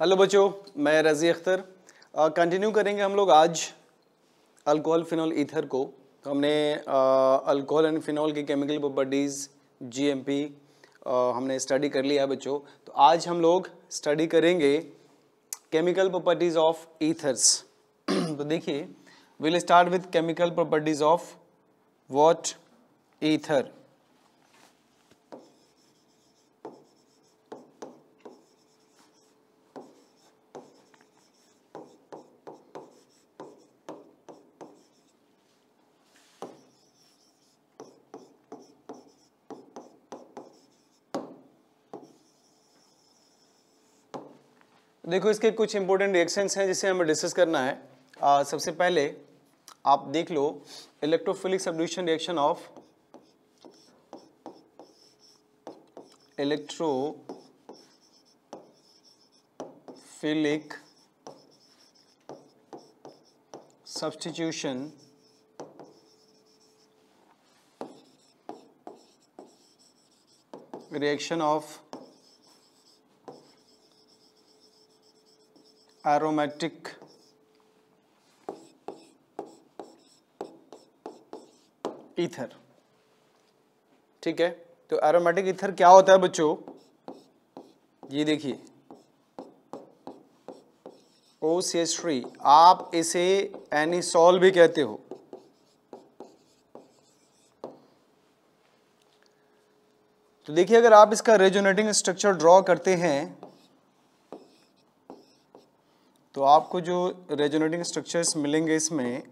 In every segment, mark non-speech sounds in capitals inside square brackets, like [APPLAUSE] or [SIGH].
Hello बच्चों मैं रज़ी अख्तर कंटिन्यू करेंगे हम लोग आज अल्कोहल फिनॉल ईथर को तो हमने अल्कोहल एंड फिनॉल की केमिकल प्रॉपर्टीज़ जीएमपी हमने स्टडी कर लिया है बच्चों तो आज हम लोग स्टडी करेंगे केमिकल प्रॉपर्टीज़ ऑफ ईथर्स तो देखिए will start with chemical properties of what ether देखो इसके कुछ इंपॉर्टेंट रिएक्शंस हैं जिसे हमें डिस्कस करना है आ, सबसे पहले आप देख लो electrophilic substitution reaction of electrophilic substitution reaction of aromatic ether ठीक है तो एरोमेटिक ईथर क्या होता है बच्चों ये देखिए ओ सी थ्री आप इसे एनिसोल भी कहते हो तो देखिए अगर आप इसका रेजोनेटिंग स्ट्रक्चर ड्रॉ करते हैं तो आपको जो रेजोनेटिंग स्ट्रक्चर्स मिलेंगे इसमें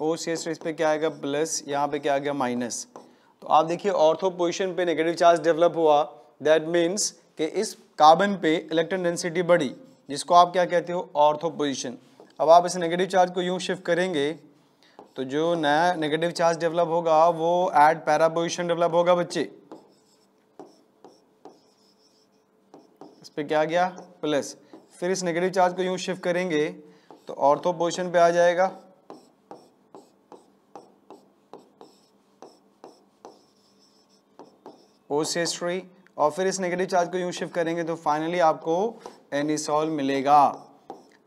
ओ सी एस इस पर क्या आएगा प्लस यहाँ पे क्या आ गया माइनस तो आप देखिए ऑर्थो पोजिशन पे नेगेटिव चार्ज डेवलप हुआ दैट मीन्स कि इस कार्बन पे इलेक्ट्रॉन डेंसिटी बढ़ी जिसको आप क्या कहते हो ऑर्थो पोजिशन अब आप इस नेगेटिव चार्ज को यूँ शिफ्ट करेंगे तो जो नया नेगेटिव चार्ज डेवलप होगा वो एट पैरा पोजिशन डेवलप होगा बच्चे इस पर क्या आ गया प्लस फिर इस नेगेटिव चार्ज को यूं शिफ्ट करेंगे तो ऑर्थो पोजिशन पे आ जाएगा ओसेस्ट्री और फिर इस नेगेटिव चार्ज को यूं शिफ्ट करेंगे तो फाइनली आपको एनिसॉल मिलेगा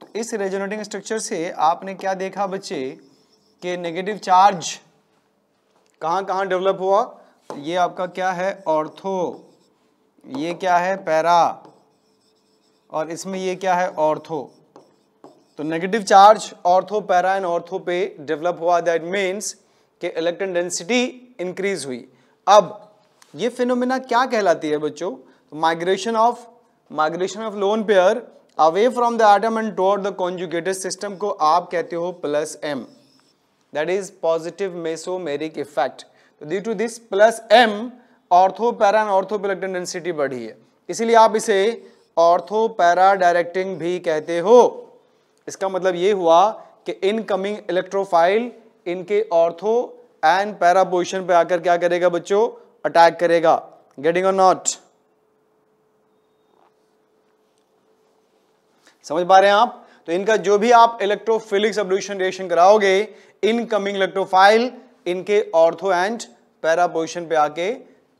तो इस रेजोनेटिंग स्ट्रक्चर से आपने क्या देखा बच्चे कि नेगेटिव चार्ज कहां कहां डेवलप हुआ ये आपका क्या है ऑर्थो ये क्या है पैरा और इसमें ये क्या है ऑर्थो तो negative charge ortho para and ortho पे डेवलप हुआ दैट मीन्स कि इलेक्ट्रॉन डेंसिटी इंक्रीज हुई अब ये फिनोमिना क्या कहलाती है बच्चों migration of migration of lone pair away from the atom and toward the conjugated system को आप कहते हो plus M that is positive mesomeric effect due to this plus M ortho para and ortho electron density बढ़ी है इसीलिए आप इसे ortho para directing भी कहते हो इसका मतलब ये हुआ कि इनकमिंग इलेक्ट्रोफाइल इनके ऑर्थो एंड पैरा पोजिशन पे आकर क्या करेगा बच्चों अटैक करेगा गेटिंग और नॉट समझ पा रहे हैं आप तो इनका जो भी आप इलेक्ट्रोफिलिक सब्ल्यूशन रिएक्शन कराओगे इनकमिंग इलेक्ट्रोफाइल इनके ऑर्थो एंड पैरा पोजिशन पे आके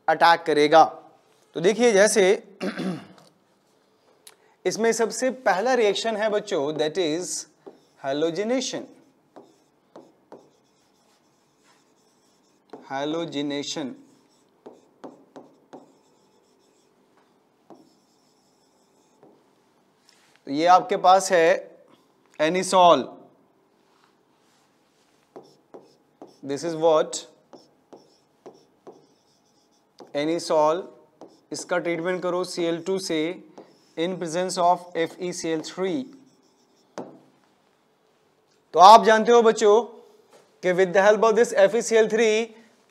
अटैक करेगा तो देखिए जैसे इसमें सबसे पहला रिएक्शन है बच्चों दैट इज हेलोजिनेशन हेलोजिनेशन ये आपके पास है anisole this is what anisole इसका ट्रीटमेंट करो टू से in presence of F E C L three तो आप जानते हो बच्चों कि with the help of this three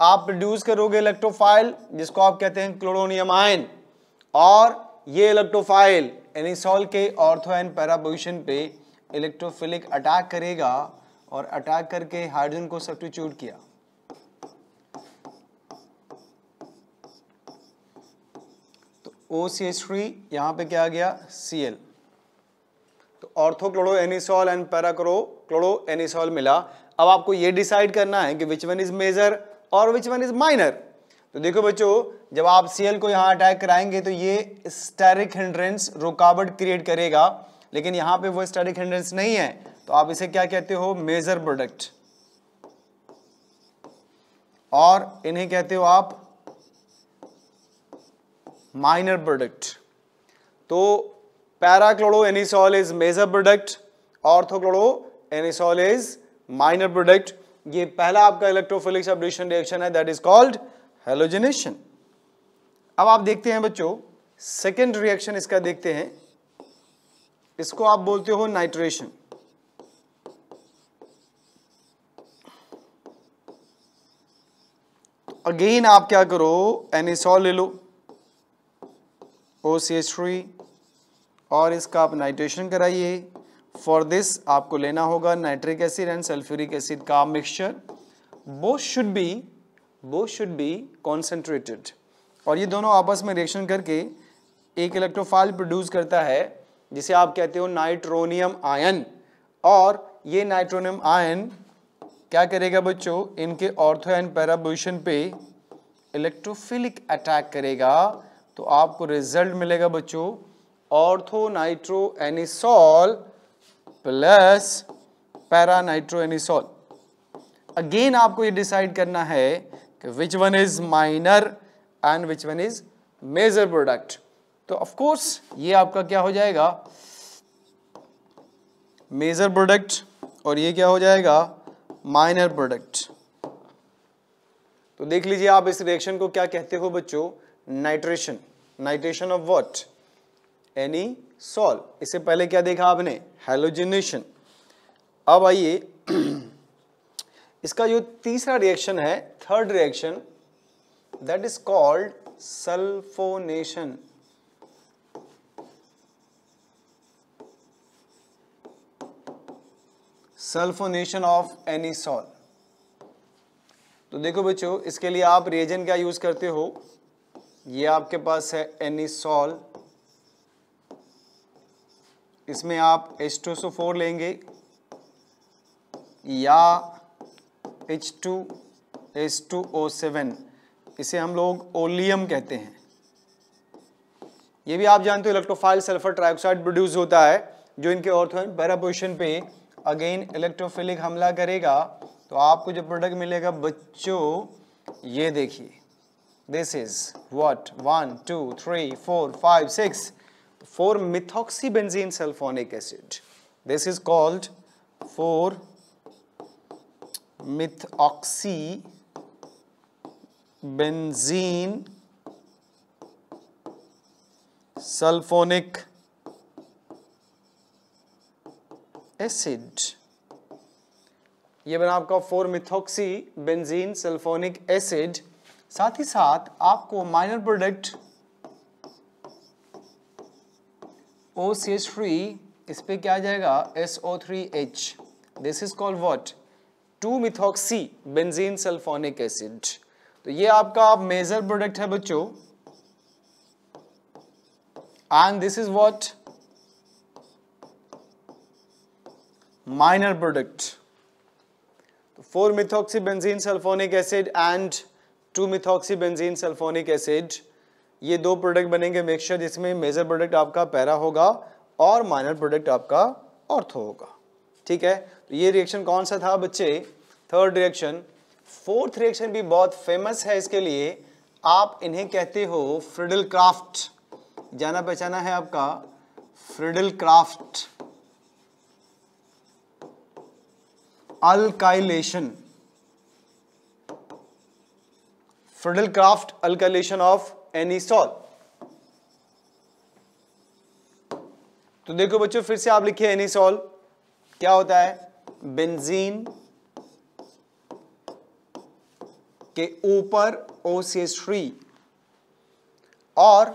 आप प्रोड्यूस करोगे इलेक्ट्रोफाइल जिसको आप कहते हैं क्लोरोनियम आयन और ये इलेक्ट्रोफाइल एनिसोल के ऑर्थो एंड पैरा पोजिशन पे इलेक्ट्रोफिलिक अटैक करेगा और अटैक करके हाइड्रोजन को सब्सटीट्यूट किया ओ सी एच थ्री यहाँ पर क्या आ गया सी एल तो ortho chloro anisole and para para chloro anisole मिला अब आपको ये डिसाइड करना है कि विच वन इज मेजर और विच वन इज माइनर तो देखो बच्चों जब आप सी एल को यहाँ अटैक कराएंगे तो ये स्टेरिक हिंड्रेंस रुकावट क्रिएट करेगा लेकिन यहाँ पे वो स्टेरिक हिंड्रेंस नहीं है तो आप इसे क्या कहते हो मेजर प्रोडक्ट और इन्हें कहते हो आप तो para chloro anisole is major product ortho chloro anisole is minor product ये पहला आपका इलेक्ट्रोफिलिक सबडिशन रिएक्शन है दैट इज कॉल्ड हेलोजिनेशन अब आप देखते हैं बच्चों सेकेंड रिएक्शन इसका देखते हैं इसको आप बोलते हो नाइट्रेशन अगेन आप क्या करो एनिसोल ले लो ओ सी एच थ्री और इसका आप नाइट्रेशन कराइए फॉर दिस आपको लेना होगा nitric acid and sulphuric acid का mixture both should be both should be concentrated और ये दोनों आपस में रिएक्शन करके एक इलेक्ट्रोफाइल प्रोड्यूस करता है जिसे आप कहते हो नाइट्रोनियम आयन और ये नाइट्रोनियम आयन क्या करेगा बच्चों इनके ऑर्थो एंड पैराबोशन पे इलेक्ट्रोफिलिक अटैक करेगा तो आपको रिजल्ट मिलेगा बच्चों ortho nitro anisole plus para nitro anisole again आपको ये डिसाइड करना है कि which one is minor and which one is major product तो ऑफ कोर्स ये आपका क्या हो जाएगा मेजर प्रोडक्ट और ये क्या हो जाएगा माइनर प्रोडक्ट तो देख लीजिए आप इस रिएक्शन को क्या कहते हो बच्चों nitration nitration of what anisole इससे पहले क्या देखा आपने हेलोजिनेशन अब आइए इसका जो तीसरा रिएक्शन है third reaction that is called sulphonation sulphonation of anisole तो देखो बच्चों इसके लिए आप रिएजेंट क्या यूज करते हो ये आपके पास है एनिसॉल इसमें आप एच टू सो फोर लेंगे या H two two O seven इसे हम लोग ओलियम कहते हैं ये भी आप जानते हो इलेक्ट्रोफाइल सल्फर ट्राइऑक्साइड प्रोड्यूस होता है जो इनके ऑर्थोन बैरा पोजिशन पे अगेन इलेक्ट्रोफिलिक हमला करेगा तो आपको जो प्रोडक्ट मिलेगा बच्चों ये देखिए This is what? 1, 2, 3, 4, 5, 6. 4 methoxybenzene sulfonic acid. This is called 4 methoxy benzene sulfonic acid. ये बना आपका 4 methoxy benzene sulfonic acid. साथ ही साथ आपको minor product O C H three इस पर क्या आ जाएगा S O three H this is called what two methoxy benzene sulphonic acid तो ये आपका मेजर प्रोडक्ट है बच्चों and this is what minor product four methoxy benzene sulphonic acid and two methoxy benzene sulphonic acid ये दो product बनेंगे mixture जिसमें major product आपका पैरा होगा और माइनर प्रोडक्ट आपका ऑर्थो होगा ठीक है तो ये रिएक्शन कौन सा था बच्चे थर्ड रिएक्शन फोर्थ रिएक्शन भी बहुत फेमस है इसके लिए आप इन्हें कहते हो फ्रिडल क्राफ्ट जाना पहचाना है आपका Friedel Crafts alkylation Friedel Crafts alkylation of anisole तो देखो बच्चों फिर से आप लिखिए सॉल क्या होता है बेंजीन के ऊपर ओ सी और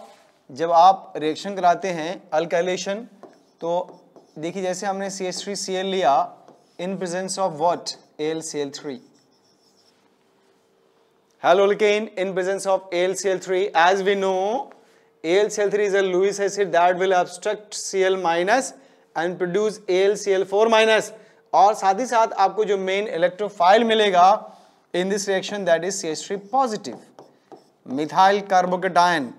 जब आप रिएक्शन कराते हैं अल्कलेशन तो देखिए जैसे हमने C S three C L लिया in presence of what L C L three Halolcane in presence of AlCl3 as we know AlCl3 is a Lewis acid that will obstruct Cl- and produce AlCl4- और साथ ही साथ आपको जो main electrophile मिलेगा in this reaction that is C three positive methyl carbocation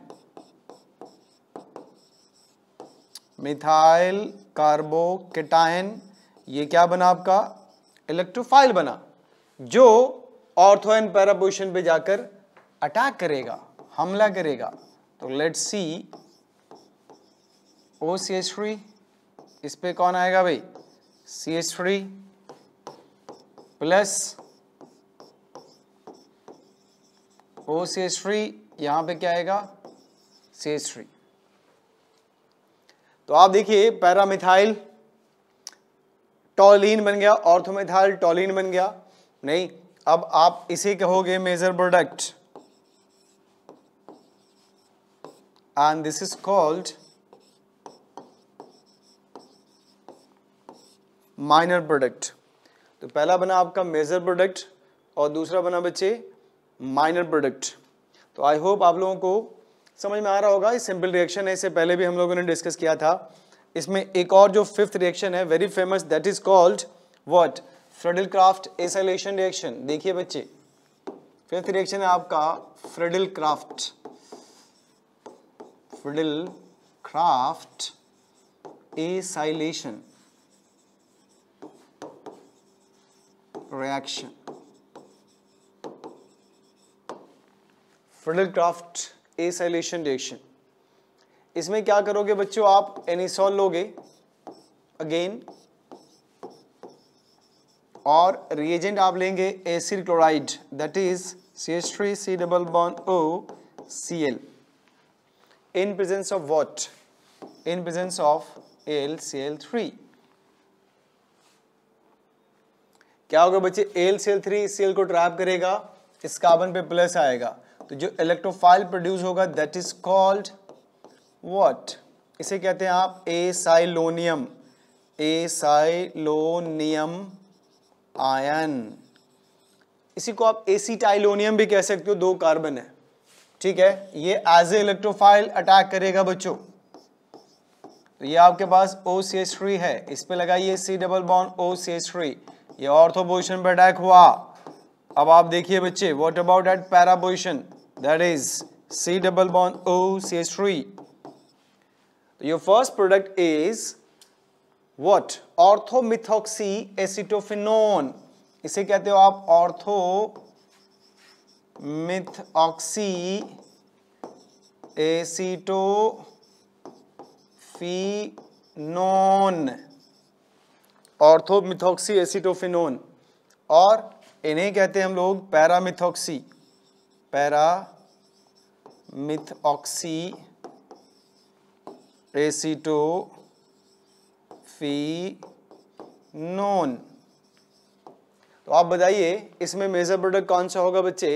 methyl carbocation ये क्या बना आपका इलेक्ट्रोफाइल बना जो ऑर्थो एंड पैरा पोजिशन पे जाकर अटैक करेगा हमला करेगा तो let C O C S three इस पर कौन आएगा भाई C S three plus O C S three यहां पर क्या आएगा सी एस थ्री तो आप देखिए पैरामिथाइल टॉलिन बन गया ऑर्थोमिथाइल टॉलिन बन गया नहीं अब आप इसे कहोगे major product and this is called minor product तो पहला बना आपका मेजर प्रोडक्ट और दूसरा बना बच्चे माइनर प्रोडक्ट तो आई होप आप लोगों को समझ में आ रहा होगा ये सिंपल रिएक्शन है इससे पहले भी हम लोगों ने डिस्कस किया था इसमें एक और जो फिफ्थ रिएक्शन है very famous that is called what Friedel Crafts acylation reaction देखिए बच्चे फिफ्थ रिएक्शन है आपका Friedel Crafts Friedel Crafts acylation reaction Friedel Crafts acylation reaction इसमें क्या करोगे बच्चों आप एनिसॉल लोगे अगेन और रिएजेंट आप लेंगे acid chloride that is C S three C double bond O C L in presence of what in presence of L C L three क्या होगा बच्चे L C L three C L को trap करेगा इस carbon पे plus आएगा तो जो इलेक्ट्रोफाइल प्रोड्यूस होगा दैट इज कॉल्ड वॉट इसे कहते हैं आप ए साइलोनियम ए साइलोनियम आयन इसी को आप एसीटाइलोनियम भी कह सकते हो दो कार्बन है ठीक है ये एज ए इलेक्ट्रोफाइल अटैक करेगा बच्चों तो ये आपके पास ओ सी थ्री है इस पर लगाइए C double bond O C three ये ऑर्थो पोजिशन पर अटैक हुआ अब आप देखिए बच्चे what about at para position that is C double bond O C S three your first product is what ortho methoxy acetophenone इसे कहते हो आप ortho methoxy acetophenone ortho methoxy acetophenone और इन्हें कहते हैं हम लोग पैरा पैरामिथॉक्सी एसिटो फी नोन तो आप बताइए इसमें मेजर प्रोडक्ट कौन सा होगा बच्चे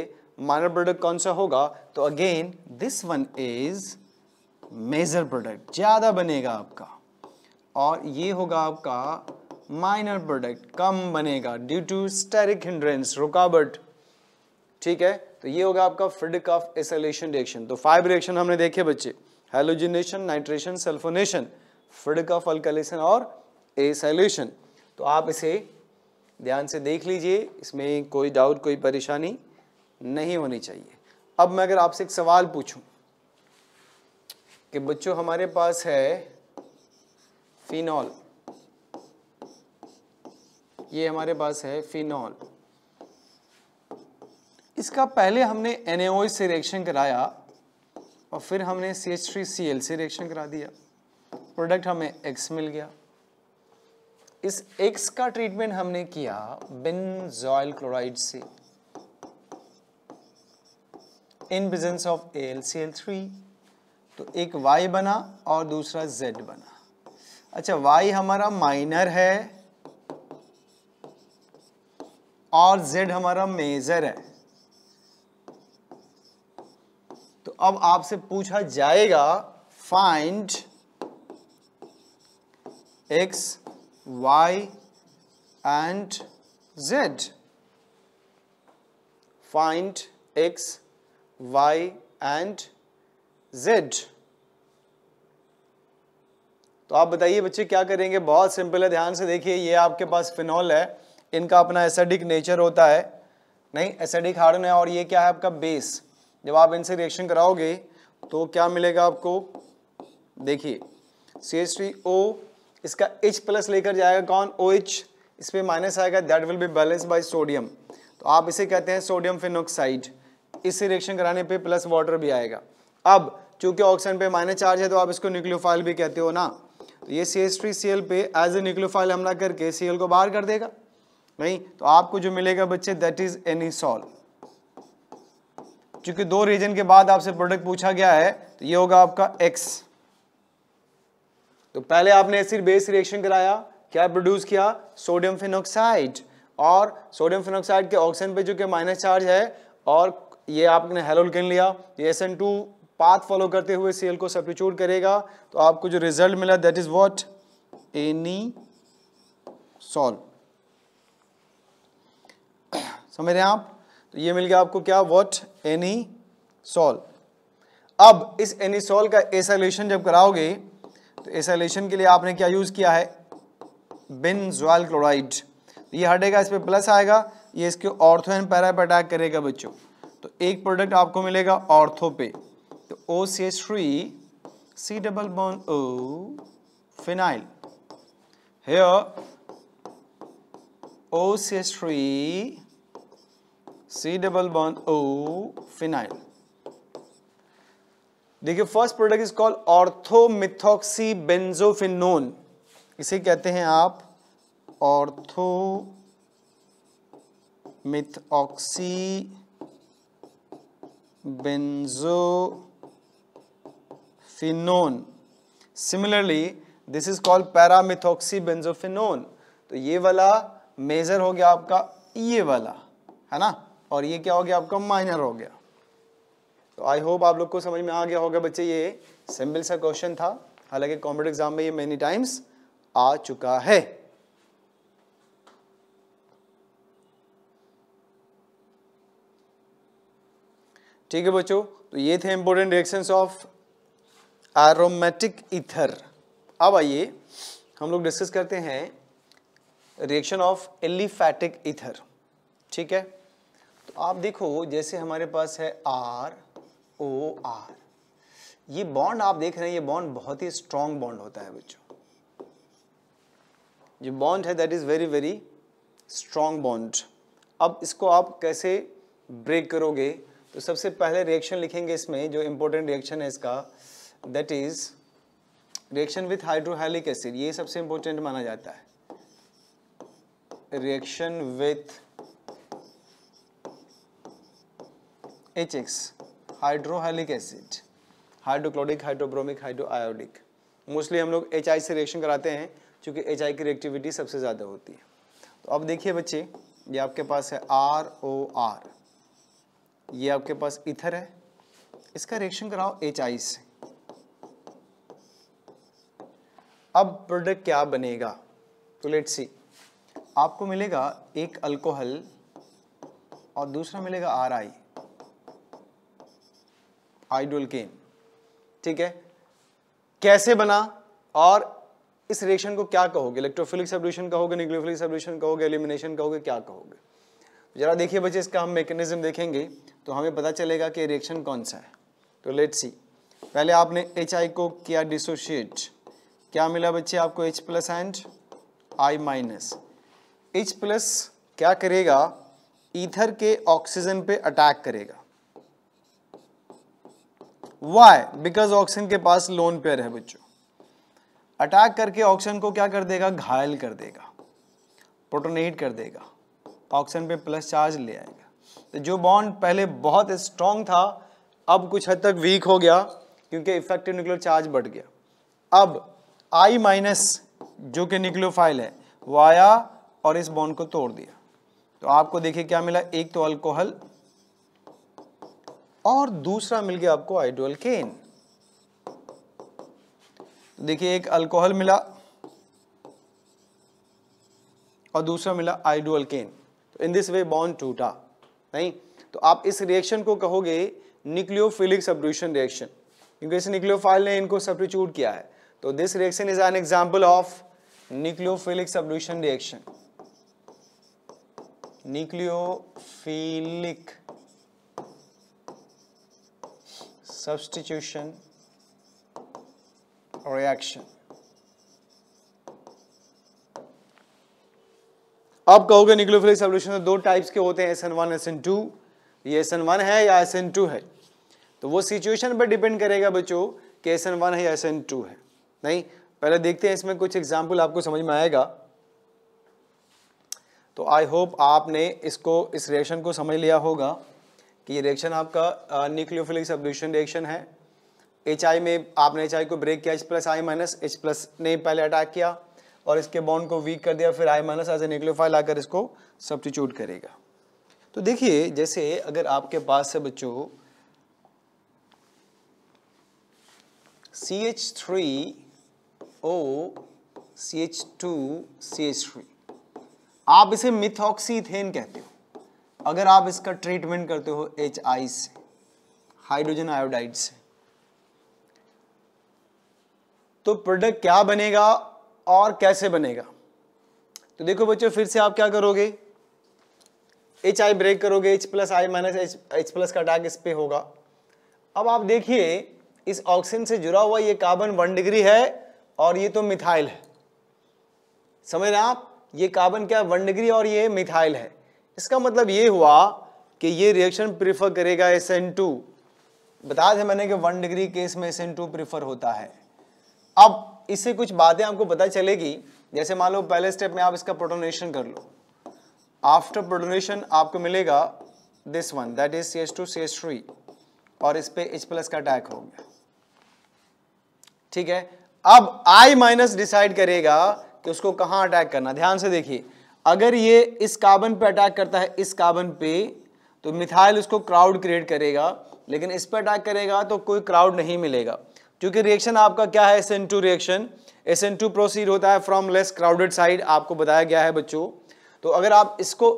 माइनर प्रोडक्ट कौन सा होगा तो again this one is major product ज्यादा बनेगा आपका और ये होगा आपका माइनर प्रोडक्ट कम बनेगा ड्यू टू स्टेरिक हिंड्रेंस रुकावट ठीक है तो ये होगा आपका फ्रिडिक ऑफ एसोलेशन रिएक्शन तो फाइव रिएक्शन हमने देखे बच्चे halogenation nitration sulphonation Friedel of alkylation और ए सॉल्यूशन तो आप इसे ध्यान से देख लीजिए इसमें कोई डाउट कोई परेशानी नहीं होनी चाहिए अब मैं अगर आपसे एक सवाल पूछूं कि बच्चों हमारे पास है फिनॉल ये हमारे पास है फिनॉल इसका पहले हमने एनएओ से रिएक्शन कराया और फिर हमने C H three C L से रिएक्शन करा दिया प्रोडक्ट हमें एक्स मिल गया इस एक्स का ट्रीटमेंट हमने किया बिन जॉयल क्लोराइड से इन प्रेजेंस ऑफ थ्री तो एक वाई बना और दूसरा जेड बना अच्छा वाई हमारा माइनर है और जेड हमारा मेजर है तो अब आपसे पूछा जाएगा find x, y and z. Find x, y and z. तो आप बताइए बच्चे क्या करेंगे बहुत सिंपल है ध्यान से देखिए ये आपके पास फिनॉल है इनका अपना एसिडिक नेचर होता है नहीं एसिडिक हार्डन है और ये क्या है आपका बेस जब आप इनसे रिएक्शन कराओगे तो क्या मिलेगा आपको देखिए सी एस टी ओ इसका एच प्लस लेकर जाएगा कौन ओ एच इस पर माइनस आएगा that will be balance by sodium तो आप इसे कहते हैं सोडियम फिनोक्साइड इससे रिएक्शन कराने पे प्लस वाटर भी आएगा अब चूंकि ऑक्सीजन पे माइनस चार्ज है तो आप इसको न्यूक्लियोफाइल भी कहते हो ना तो ये C S three C L पे एज ए न्यूक्लियोफाइल हमला करके सी एल को बाहर कर देगा नहीं तो आपको जो मिलेगा बच्चे दैट इज एनी सॉल चूंकि दो रीजन के बाद आपसे प्रोडक्ट पूछा गया है तो ये होगा आपका एक्स तो पहले आपने एसिड बेस रिएक्शन कराया क्या प्रोड्यूस किया सोडियम फिनोक्साइड और सोडियम फिनोक्साइड के ऑक्सीजन पे जो कि माइनस चार्ज है और ये आपने हेलोलकेन लिया ये एस पाथ फॉलो करते हुए सी को सब्सिट्यूट करेगा तो आपको जो रिजल्ट मिला that is what anisole समझ रहे हैं आप तो ये मिल गया आपको क्या वॉट एनी सॉल्व अब इस एनी सॉल्व का एसोल्यूशन जब कराओगे तो एसाइलेशन के लिए आपने क्या यूज़ किया है जोल क्लोराइड ये हटेगा इस पर प्लस आएगा ये इसके ऑर्थो एंड पैरा पर अटैक करेगा बच्चों तो एक प्रोडक्ट आपको मिलेगा ऑर्थो पे तो O C S three C double bond O phenyl here O C S three C double bond O phenyl देखिए first product is called ortho methoxy benzophenone इसे कहते हैं आप ortho methoxy benzophenone similarly this is called para methoxy benzophenone तो ये वाला major हो गया आपका ये वाला है ना और ये क्या हो गया आपका माइनर हो गया तो आई होप आप लोग को समझ में आ गया होगा बच्चे ये सिंपल सा क्वेश्चन था हालांकि कॉम्पिटेटिव एग्जाम में ये मेनी टाइम्स आ चुका है ठीक है बच्चों तो ये थे important reactions of aromatic ether अब आइए हम लोग डिस्कस करते हैं रिएक्शन ऑफ एलिफैटिक इथर ठीक है तो आप देखो जैसे हमारे पास है आर ओ आर ये बॉन्ड आप देख रहे हैं ये बॉन्ड बहुत ही स्ट्रॉन्ग बॉन्ड होता है बच्चों जो बॉन्ड है that is very very strong bond अब इसको आप कैसे ब्रेक करोगे तो सबसे पहले रिएक्शन लिखेंगे इसमें जो इंपॉर्टेंट रिएक्शन है इसका that is reaction with hydrohalic acid ये सबसे इंपॉर्टेंट माना जाता है reaction with H X hydrohalic acid hydrochloric hydrobromic hydroiodic mostly हम लोग एच से रिएक्शन कराते हैं क्योंकि एच की रिएक्टिविटी सबसे ज़्यादा होती है तो अब देखिए बच्चे ये आपके पास है आर ओ आर ये आपके पास इथर है इसका रिएक्शन कराओ एच से अब प्रोडक्ट क्या बनेगा तो लेट सी आपको मिलेगा एक अल्कोहल और दूसरा मिलेगा आर आई हाइड्रोल्केन ठीक है कैसे बना और इस रिएक्शन को क्या कहोगे इलेक्ट्रोफिलिक सब्ल्यूशन कहोगे न्यूक्लियोफिलिक सब्ल्यूशन कहोगे एलिमिनेशन कहोगे क्या कहोगे जरा देखिए बच्चे इसका हम मैकेनिज्म देखेंगे तो हमें पता चलेगा कि रिएक्शन कौन सा है तो लेट सी पहले आपने एच आई को किया डिसोशिएट क्या मिला बच्चे आपको H plus and I minus H plus क्या करेगा ईथर के ऑक्सीजन पे अटैक करेगा वाई बिकॉज ऑक्सीजन के पास लोन पेयर है बच्चों अटैक करके ऑक्सीजन को क्या कर देगा घायल कर देगा प्रोटोनेट कर देगा ऑक्सीजन तो पे प्लस चार्ज ले आएगा तो जो बॉन्ड पहले बहुत स्ट्रांग था अब कुछ हद तक वीक हो गया क्योंकि इफेक्टिव न्यूक्लियर चार्ज बढ़ गया अब आई माइनस जो कि न्यूक्लियोफाइल है वो आया और इस बॉन्ड को तोड़ दिया तो आपको देखिए क्या मिला एक तो अल्कोहल और दूसरा मिल गया आपको आइडियल केन देखिए एक अल्कोहल मिला और दूसरा मिला आइडियल केन तो इन दिस वे बॉन्ड टूटा नहीं तो आप इस रिएक्शन को कहोगे न्यूक्लियोफिलिक सब्रूशन रिएक्शन क्योंकि इस न्यूक्लियोफाइल ने इनको सब्रिच्यूट किया है तो this reaction is an example of nucleophilic substitution reaction nucleophilic substitution reaction आप कहोगे न्यूक्लियोफिलिक सॉल्यूशन तो दो टाइप्स के होते हैं S N one S N two ये एस एन वन है या एस एन टू है तो वो सिचुएशन पर डिपेंड करेगा बच्चों कि एस एन वन है या एस एन टू है नहीं पहले देखते हैं इसमें कुछ एग्जांपल आपको समझ में आएगा तो आई होप आपने इसको इस रिएक्शन को समझ लिया होगा कि ये रिएक्शन आपका न्यूक्लियोफिलिक सब्ल्यूशन रिएक्शन है एच आई में आपने एच आई को ब्रेक किया H plus I minus H plus ने पहले अटैक किया और इसके बॉन्ड को वीक कर दिया फिर I minus as a nucleophile आकर इसको सब्सटीट्यूट करेगा तो देखिए जैसे अगर आपके पास से बच्चों C H three O C H two C H three आप इसे मिथॉक्सीथेन कहते हो अगर आप इसका ट्रीटमेंट करते हो एच आई से हाइड्रोजन आयोडाइड से तो प्रोडक्ट क्या बनेगा और कैसे बनेगा तो देखो बच्चों फिर से आप क्या करोगे एच आई ब्रेक करोगे H plus I minus H H plus का अटैक इस पर होगा अब आप देखिए इस ऑक्सीजन से जुड़ा हुआ ये कार्बन वन डिग्री है और ये तो मिथाइल है समझ रहे आप ये कार्बन क्या वन डिग्री और ये मिथाइल है इसका मतलब ये हुआ कि ये रिएक्शन प्रीफर करेगा एस एन टू बता दें मैंने कि वन डिग्री केस में एस एन टू प्रीफर होता है अब इससे कुछ बातें आपको पता चलेगी जैसे मान लो पहले स्टेप में आप इसका प्रोटोनेशन कर लो आफ्टर प्रोटोनेशन आपको मिलेगा this one that is C S two C S three और इस पर एच प्लस का अटैक हो गया ठीक है अब आई माइनस डिसाइड करेगा कि उसको कहाँ अटैक करना ध्यान से देखिए अगर ये इस कार्बन पे अटैक करता है इस कार्बन पे तो मिथाइल उसको क्राउड क्रिएट करेगा लेकिन इस पर अटैक करेगा तो कोई क्राउड नहीं मिलेगा क्योंकि रिएक्शन आपका क्या है एस रिएक्शन एस प्रोसीड होता है फ्रॉम लेस क्राउडेड साइड आपको बताया गया है बच्चों तो अगर आप इसको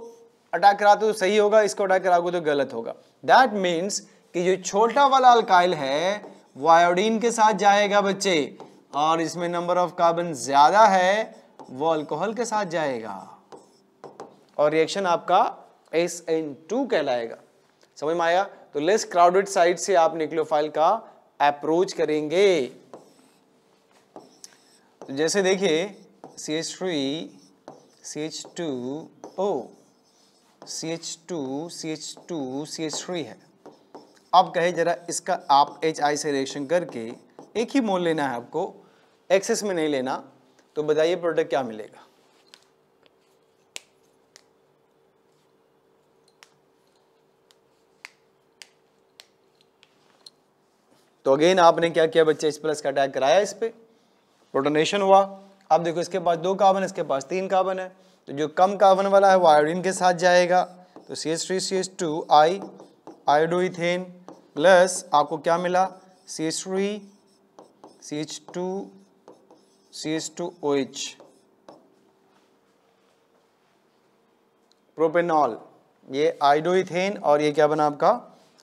अटैक कराते हो तो सही होगा इसको अटैक कराओगे तो गलत होगा दैट मीन्स कि जो छोटा वाला अल्काइल है वो आयोडीन के साथ जाएगा बच्चे और इसमें नंबर ऑफ कार्बन ज़्यादा है वो अल्कोहल के साथ जाएगा और रिएक्शन आपका एस एन टू कहलाएगा समझ में आया तो लेस क्राउडेड साइड से आप न्यूक्लियोफाइल का अप्रोच करेंगे तो जैसे देखिए C H three C H two O C H two C H two C H three है अब कहे जरा इसका आप एच आई से रिएक्शन करके एक ही मोल लेना है आपको एक्सेस में नहीं लेना तो बताइए प्रोडक्ट क्या मिलेगा तो अगेन आपने क्या किया बच्चे इस प्लस का अटैक कराया इस पर प्रोटोनेशन हुआ अब देखो इसके पास दो कार्बन इसके पास तीन कार्बन है तो जो कम कार्बन वाला है वो आयोडीन के साथ जाएगा तो C S three C S two I iodoethane plus आपको क्या मिला C S three C H two C S two O H propanol ये आइडोइथेन और ये क्या बना आपका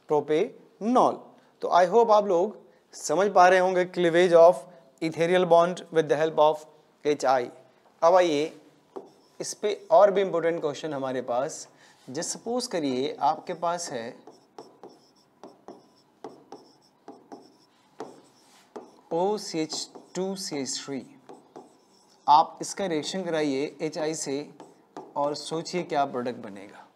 प्रोपेनॉल तो आई होप आप लोग समझ पा रहे होंगे cleavage of ethereal bond with the help of H I अब आइए इस पर और भी इम्पोर्टेंट क्वेश्चन हमारे पास जस्ट सपोज करिए आपके पास है O C H two C H three आप इसका रिएक्शन कराइए एच आई से और सोचिए क्या प्रोडक्ट बनेगा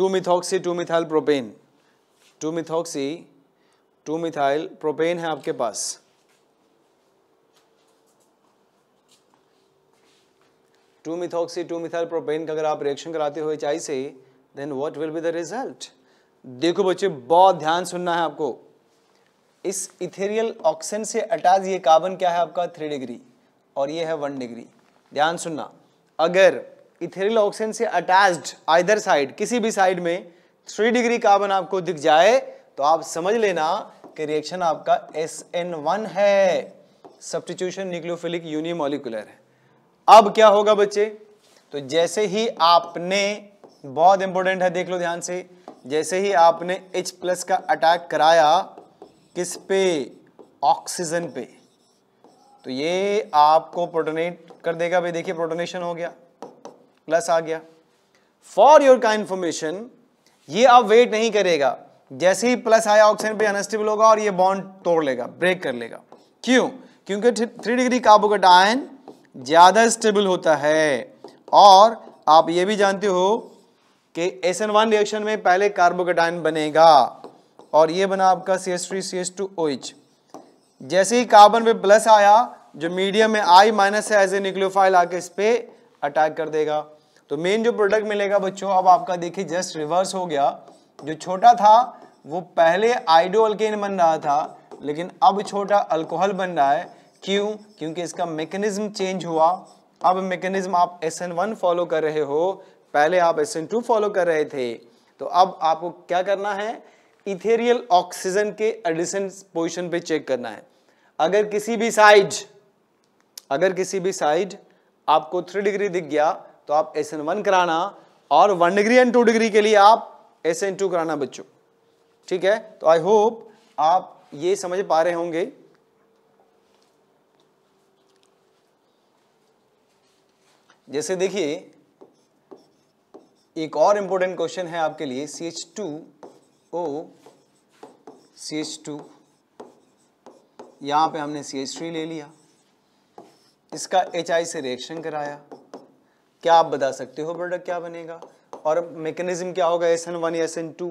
two methoxy two methyl propane two methoxy two methyl propane है आपके पास two methoxy two methyl propane का अगर आप रिएक्शन कराते हो चाय से then what will be the result देखो बच्चे बहुत ध्यान सुनना है आपको इस इथेरियल ऑक्सीजन से अटैच ये कार्बन क्या है आपका थ्री डिग्री और ये है वन डिग्री ध्यान सुनना अगर इथेरिल ऑक्सीजन से अटैच्ड आइदर साइड किसी भी साइड में थ्री डिग्री कार्बन आपको दिख जाए तो आप समझ लेना कि रिएक्शन आपका एस एन वन है सब्सटीट्यूशन न्यूक्लियोफिलिक यूनिमोलिकुलर है अब क्या होगा बच्चे तो जैसे ही आपने बहुत इंपॉर्टेंट है देख लो ध्यान से जैसे ही आपने एच प्लस का अटैक कराया किस पे ऑक्सीजन पे तो ये आपको प्रोटोनेट कर देगा भाई देखिए प्रोटोनेशन हो गया प्लस आ गया फॉर योर का इन्फॉर्मेशन ये अब वेट नहीं करेगा जैसे ही प्लस आया ऑक्सीजन पे अनस्टेबल होगा और ये बॉन्ड तोड़ लेगा ब्रेक कर लेगा क्यों क्योंकि थ्री डिग्री कार्बोकेट आयन ज़्यादा स्टेबल होता है और आप ये भी जानते हो कि एस एन वन रिएक्शन में पहले कार्बोकेट आयन बनेगा और ये बना आपका C S three C S two O H जैसे ही कार्बन पे प्लस आया जो मीडियम में आई माइनस है एज ए न्यूक्लियोफाइल आके इस पर अटैक कर देगा तो मेन जो प्रोडक्ट मिलेगा बच्चों अब आपका देखिए जस्ट रिवर्स हो गया जो छोटा था वो पहले आइडो अल्केन बन रहा था लेकिन अब छोटा अल्कोहल बन रहा है क्यों क्योंकि इसका मैकेनिज्म चेंज हुआ अब मेकेनिज्म आप एस वन फॉलो कर रहे हो पहले आप एस टू फॉलो कर रहे थे तो अब आपको क्या करना है इथेरियल ऑक्सीजन के एडिशन पोजिशन पे चेक करना है अगर किसी भी साइड अगर किसी भी साइड आपको थ्री डिग्री दिख गया तो आप एस एन वन कराना और one degree and two degree के लिए आप एस एन टू कराना बच्चों ठीक है तो आई होप आप ये समझ पा रहे होंगे जैसे देखिए एक और इंपॉर्टेंट क्वेश्चन है आपके लिए C H two O C H two यहां पर हमने सी एच थ्री ले लिया इसका एच आई से रिएक्शन कराया क्या आप बता सकते हो प्रोडक्ट क्या बनेगा और मैकेनिज्म क्या होगा S N one S N two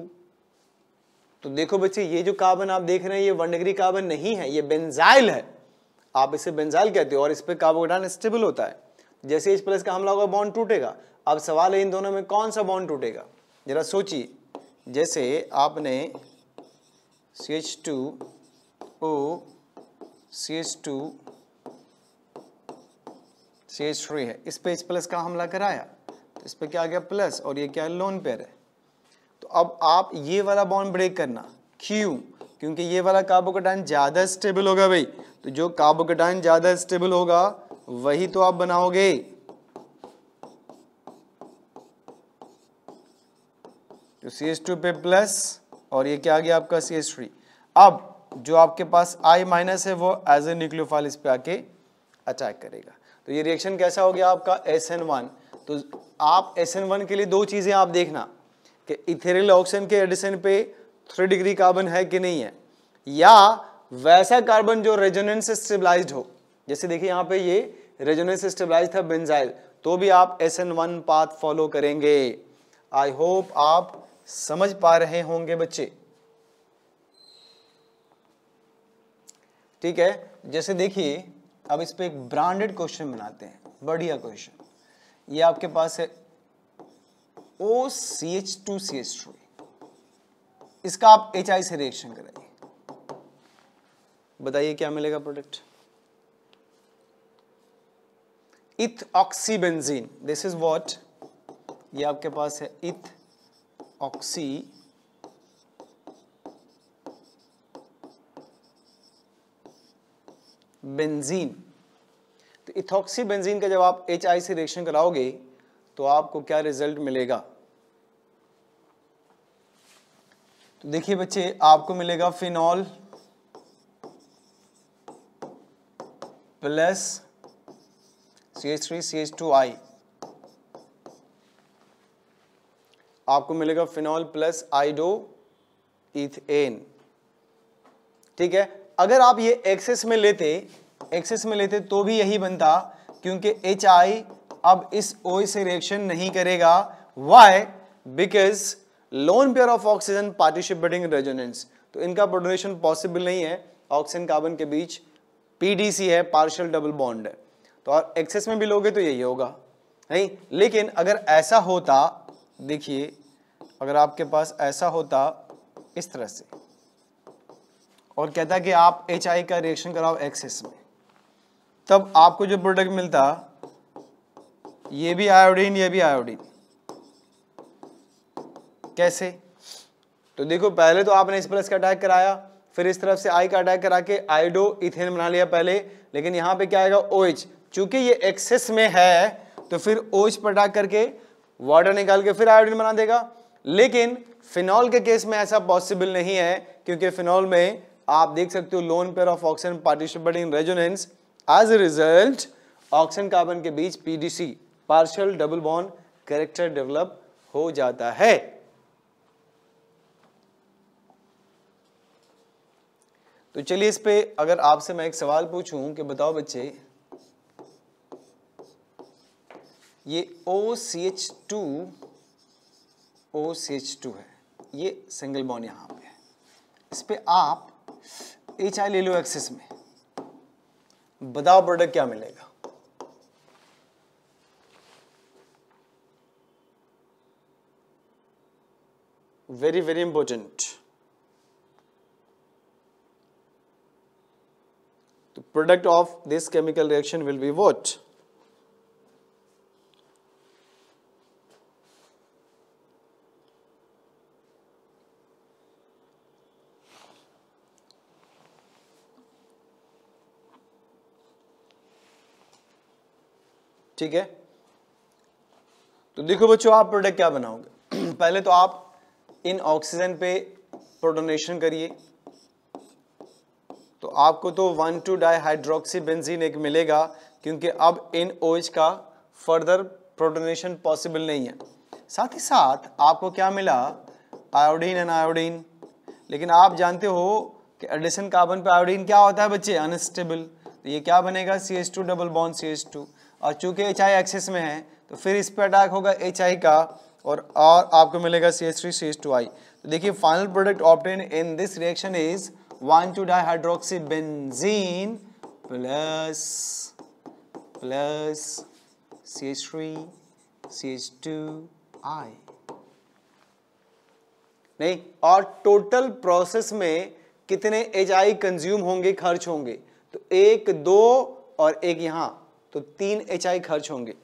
तो देखो बच्चे ये जो कार्बन आप देख रहे हैं ये वन डिग्री कार्बन नहीं है ये बेंजाइल है आप इसे बेंजाइल कहते हो और इस पर कार्बोडान स्टेबल होता है जैसे इस प्लस का हमला होगा बॉन्ड टूटेगा अब सवाल है इन दोनों में कौन सा बॉन्ड टूटेगा जरा सोचिए जैसे आपने C H two O C H two H three है इस पे इस प्लस का हमला कराया तो इस पे क्या आ गया प्लस और ये क्या है लोन पेयर है तो अब आप ये वाला बॉन्ड ब्रेक करना क्यों क्योंकि ये वाला कार्बोकटाइन ज़्यादा स्टेबल होगा भाई तो जो कार्बोकटाइन ज़्यादा स्टेबल होगा वही तो आप बनाओगे तो सी एस टू पे प्लस और ये क्या आ गया आपका सी एस थ्री अब जो आपके पास आई माइनस है वो एज ए न्यूक्लियोफाइल इस पे आके अटैक करेगा तो ये रिएक्शन कैसा हो गया आपका एस एन वन तो आप एस एन वन के लिए दो चीज़ें आप देखना कि इथेरिल ऑक्सीजन के एडिशन पे थ्री डिग्री कार्बन है कि नहीं है या वैसा कार्बन जो रेजोनेंस स्टेबलाइज हो जैसे देखिए यहाँ पे ये रेजोनेंस स्टेबलाइज था बेंजाइल तो भी आप S N one path follow करेंगे आई होप आप समझ पा रहे होंगे बच्चे ठीक है जैसे देखिए अब इस पर एक ब्रांडेड क्वेश्चन बनाते हैं बढ़िया क्वेश्चन ये आपके पास है O C H two C H two इसका आप एच आई से रिएक्शन कराइए बताइए क्या मिलेगा प्रोडक्ट इथ ऑक्सीबेंजीन दिस इज वॉट ये आपके पास है इथ ऑक्सी बेंजीन तो इथॉक्सी बेंजीन का जब आप एच आई से रिएक्शन कराओगे तो आपको क्या रिजल्ट मिलेगा तो देखिए बच्चे आपको मिलेगा phenol plus C H three C H two I आपको मिलेगा फिनॉल प्लस आइडो इथेन ठीक है अगर आप ये एक्सेस में लेते एक्सेस में लेते तो भी यही बनता क्योंकि एच आई अब इस ओ से रिएक्शन नहीं करेगा why because lone pair of oxygen participating resonance तो इनका प्रोडोनेशन पॉसिबल नहीं है ऑक्सीजन कार्बन के बीच पीडीसी है पार्शियल डबल बॉन्ड है तो और एक्सेस में भी लोगे तो यही होगा नहीं लेकिन अगर ऐसा होता देखिए अगर आपके पास ऐसा होता इस तरह से और कहता है कि आप एच आई का रिएक्शन कराओ एक्सेस में तब आपको जो प्रोडक्ट मिलता ये भी आयोडीन ये भी आयोडीन कैसे तो देखो पहले तो आपने इस प्लस का अटैक कराया फिर इस तरफ से आई का अटैक करा के आइडो इथेन बना लिया पहले लेकिन यहां पे क्या आएगा ओएच चूंकि ये एक्सेस में है तो फिर ओएच पर अटैक करके वाटर निकाल के फिर आयोडीन बना देगा लेकिन फिनॉल के केस में ऐसा पॉसिबल नहीं है क्योंकि फिनॉल में आप देख सकते हो lone pair of oxygen participate in resonance as a result oxygen carbon के बीच PDC partial double bond character develop हो जाता है तो चलिए इस पे अगर आपसे मैं एक सवाल पूछूं कि बताओ बच्चे ये O C H two O C H two है ये सिंगल बॉन्ड यहां पे है इस पर आप एच आई ले लो एक्सेस में बताओ प्रोडक्ट क्या मिलेगा वेरी वेरी इंपॉर्टेंट तो product of this chemical reaction will be what ठीक है तो देखो बच्चों आप प्रोडक्ट क्या बनाओगे [CLEARS THROAT] पहले तो आप इन ऑक्सीजन पे प्रोटोनेशन करिए तो आपको तो वन टू डाई बेंजीन एक मिलेगा क्योंकि अब इन ओएच का फर्दर प्रोटोनेशन पॉसिबल नहीं है साथ ही साथ आपको क्या मिला आयोडीन एंड आयोडीन लेकिन आप जानते हो कि एडिसन कार्बन पे आयोडीन क्या होता है बच्चे अनस्टेबल तो ये क्या बनेगा C H two double bond C H two और चूंकि एच आई एक्सिस में है तो फिर इस पर अटैक होगा एच आई का और और आपको मिलेगा C H three C H two I तो देखिए final product obtained in this reaction is one two di hydroxy benzene plus plus C H three C H two I नहीं और टोटल प्रोसेस में कितने एच आई कंज्यूम होंगे खर्च होंगे तो एक दो और एक यहां तो तीन एच आई खर्च होंगे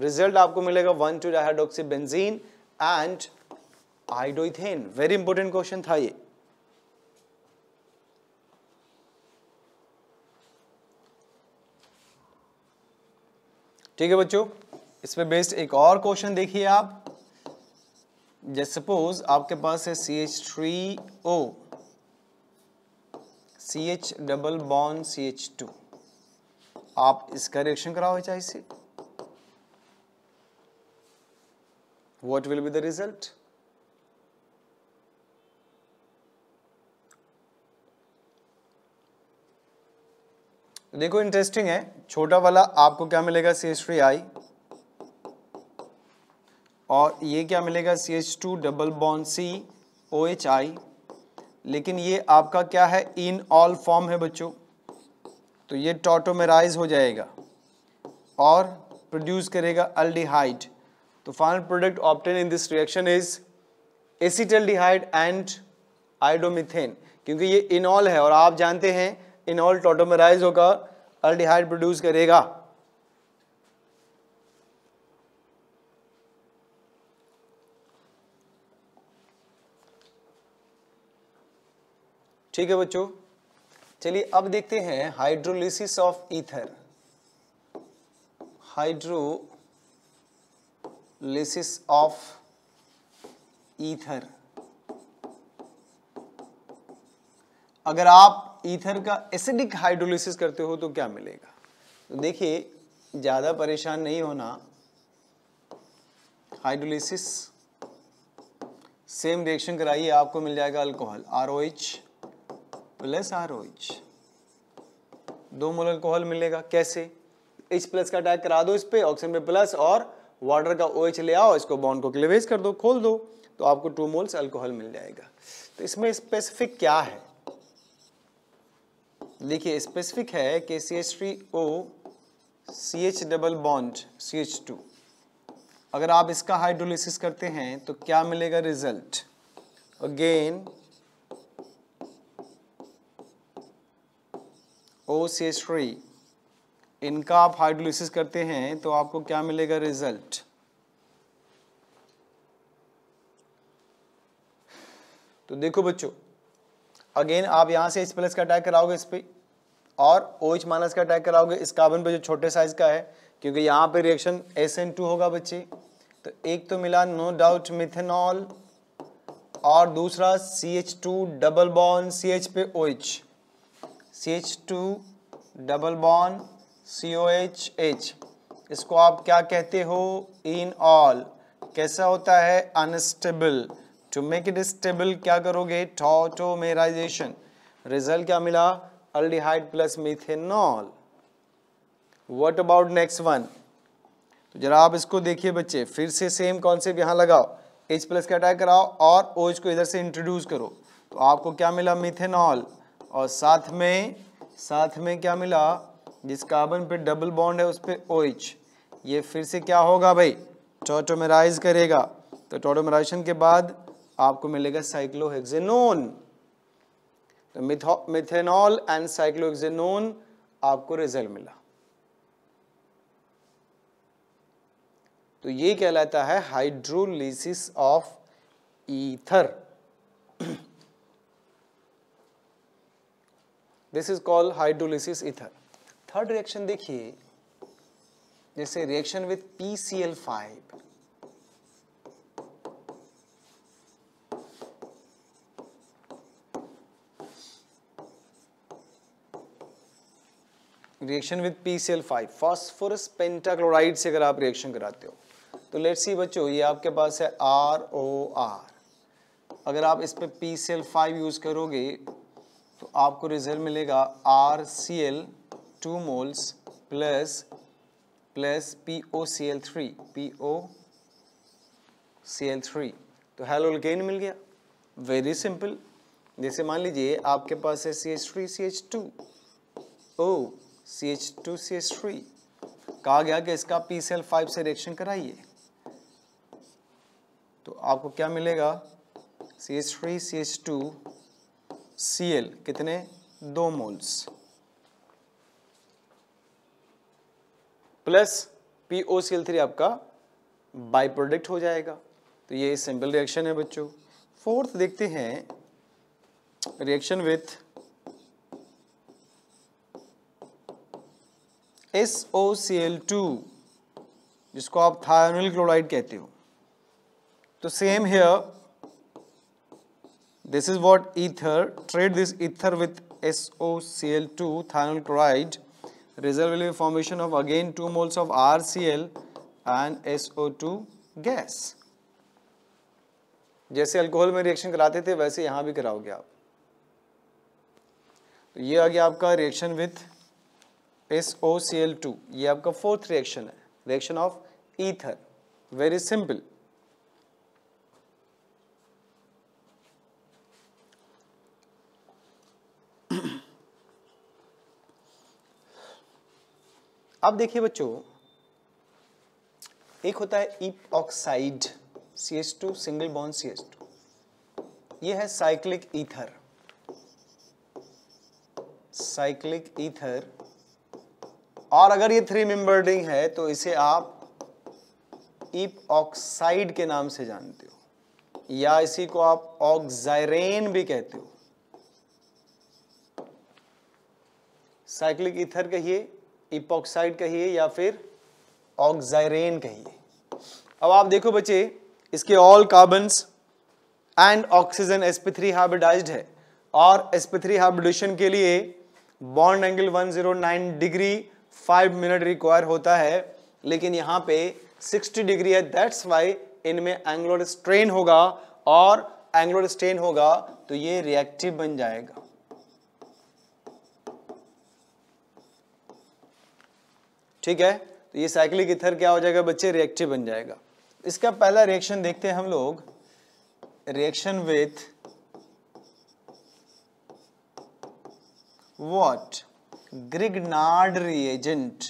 रिजल्ट आपको मिलेगा one two dihydroxy benzene and iodoethane very important question था ये ठीक है बच्चों इसमें बेस्ड एक और क्वेश्चन देखिए आप जैसे सपोज आपके पास है C H three O C H double bond C H two आप इसका रिएक्शन कराओ H I C what will be the देखो इंटरेस्टिंग है छोटा वाला आपको क्या मिलेगा सी एच थ्री आई और ये क्या मिलेगा C H two double bond C O H I लेकिन ये आपका क्या है इन ऑल फॉर्म है बच्चों तो ये टोटोमेराइज हो जाएगा और प्रोड्यूस करेगा अल्डिहाइड तो final product obtained in this reaction is acetaldehyde and iodomethane क्योंकि ये इनॉल है और आप जानते हैं इनॉल टोटोमेराइज होकर अल्डिहाइड प्रोड्यूस करेगा ठीक है बच्चों चलिए अब देखते हैं hydrolysis of ether hydrolysis of ether अगर आप ईथर का एसिडिक हाइड्रोलिसिस करते हो तो क्या मिलेगा तो देखिए ज़्यादा परेशान नहीं होना हाइड्रोलिसिस सेम रिएक्शन कराइए आपको मिल जाएगा alcohol R O H plus R O H दो मोल अल्कोहल मिलेगा कैसे एच प्लस का अटैक करा दो इस पे ऑक्सीजन पे प्लस और वाटर का ओ OH ले आओ इसको बॉन्ड को क्लिवेज कर दो खोल दो तो आपको टू मोल्स अल्कोहल मिल जाएगा तो इसमें स्पेसिफिक क्या है देखिए स्पेसिफिक है कि C H three O C H double bond C H two अगर आप इसका हाइड्रोलिसिस करते हैं तो क्या मिलेगा रिजल्ट अगेन ओ से श्री इनका आप हाइड्रोलिसिस करते हैं तो आपको क्या मिलेगा रिजल्ट तो देखो बच्चों अगेन आप यहां से इस प्लस का अटैक कराओगे इस पर और ओ एच माइनस का अटैक कराओगे इस कार्बन पे जो छोटे साइज का है क्योंकि यहां पे रिएक्शन एस एन टू होगा बच्चे तो एक तो मिला नो डाउट मिथेनॉल और दूसरा C H two double bond C H पे O OH. C H two double bond C O H H इसको आप क्या कहते हो इन ऑल कैसा होता है unstable to make it stable क्या करोगे टॉटोमेराइजेशन रिजल्ट क्या मिला aldehyde plus methanol what about next one तो जरा आप इसको देखिए बच्चे फिर से सेम कॉन्सेप्ट यहाँ लगाओ एच प्लस का अटैक कराओ और ओज को इधर से इंट्रोड्यूस करो तो आपको क्या मिला मिथेनॉल और साथ में साथ में क्या मिला जिस कार्बन पे डबल बॉन्ड है उस पर ओ एच ये फिर से क्या होगा भाई टोटोमेराइज करेगा तो टोटोमेराइजेशन के बाद आपको मिलेगा साइक्लोहेक्सेनोन तो मिथेनॉल एंड साइक्लोहेक्सेनोन आपको रिजल्ट मिला तो ये कहलाता है hydrolysis of ether this is called hydrolysis ether third reaction देखिए जैसे reaction with P C L five reaction with P C L five phosphorus pentachloride से अगर आप रिएक्शन कराते हो तो लेट्स सी बच्चों ये आपके पास है आर ओ आर अगर आप इस पर P C L five use करोगे तो आपको रिजल्ट मिलेगा R C L two moles plus plus P O C L three P O C L three तो हेलो गेन मिल गया वेरी सिंपल जैसे मान लीजिए आपके पास है C H three C H two O C H two C H three कहा गया कि इसका पी सी एल फाइव से रिएक्शन कराइए तो आपको क्या मिलेगा C H three C H two C L कितने दो moles plus P O C L three आपका बाई प्रोडक्ट हो जाएगा तो ये सिंपल रिएक्शन है बच्चों फोर्थ देखते हैं reaction with S O C L two जिसको आप थायोनिल क्लोराइड कहते हो तो same here This is what ether. trade this ether with SOCl2 thionyl chloride. Result will be formation of again 2 moles of RCl and SO2 gas जैसे alcohol में reaction कराते थे वैसे यहां भी कराओगे आप तो ये आ गया आपका reaction with S O C L two ये आपका फोर्थ रिएक्शन है reaction of ether very simple अब देखिए बच्चों एक होता है epoxide C S two single bond C S two यह है साइक्लिक ईथर साइक्लिक ईथर और अगर ये थ्री मेंबर रिंग है तो इसे आप ईप ऑक्साइड के नाम से जानते हो या इसी को आप ऑक्साइरेन भी कहते हो साइक्लिक ईथर कहिए इपॉक्साइड कहिए या फिर ऑक्साइरेन कहिए अब आप देखो बच्चे इसके all carbon and oxygen sp3 three hybridized है और sp3 थ्री हाइब्रिडेशन के लिए bond angle 109 degree 5 minute require होता है लेकिन यहाँ पे 60 डिग्री है दैट्स वाई इनमें एंग्लोर स्ट्रेन होगा और एंग्लोर स्ट्रेन होगा तो ये रिएक्टिव बन जाएगा ठीक है तो ये साइक्लिक इथर क्या हो जाएगा बच्चे रिएक्टिव बन जाएगा इसका पहला रिएक्शन देखते हैं हम लोग reaction with what Grignard reagent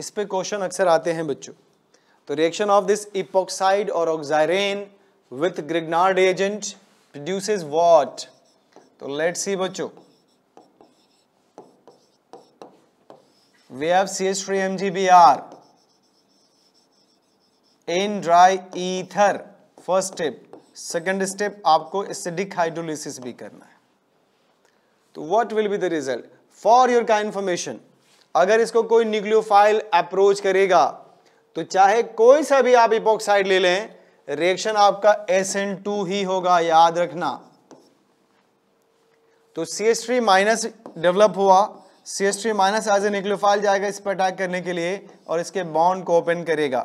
इस पे क्वेश्चन अक्सर आते हैं बच्चों तो रिएक्शन ऑफ दिस इपोक्साइड और oxirane with Grignard agent produces what तो लेट सी बच्चों we have CH3MgBr in dry ether first step second step आपको एसिडिक हाइड्रोलिसिस भी करना है तो what will be the result for your का information अगर इसको कोई न्यूक्लियोफाइल अप्रोच करेगा तो चाहे कोई सा भी आप इपोक्साइड ले लें रिएक्शन आपका SN2 ही होगा याद रखना तो C H three minus develop हुआ C S three minus as a nucleophile जाएगा इस पर अटैक करने के लिए और इसके बॉन्ड को ओपन करेगा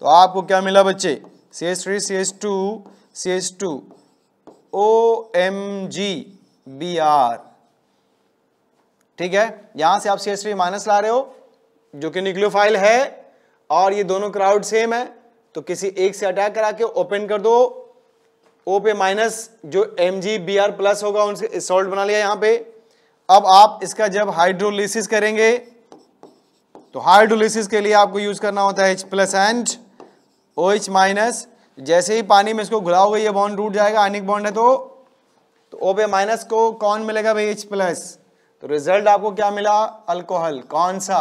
तो आपको क्या मिला बच्चे C S three C S two C S two O M G B R ठीक है यहां से आप सी एस थ्री माइनस ला रहे हो जो कि निक्लोफाइल है और ये दोनों क्राउड सेम है तो किसी एक से अटैक करा के ओपन कर दो ओ पे माइनस जो M G B R plus होगा उनसे सॉल्ट बना लिया यहां पर अब आप इसका जब हाइड्रोलिसिस करेंगे तो हाइड्रोलिसिस के लिए आपको यूज करना होता है H plus and O H minus जैसे ही पानी में इसको घुलाओगे ये बॉन्ड टूट जाएगा आनिक बॉन्ड है तो तो ओ बे माइनस को कौन मिलेगा भाई एच प्लस तो रिजल्ट आपको क्या मिला अल्कोहल कौन सा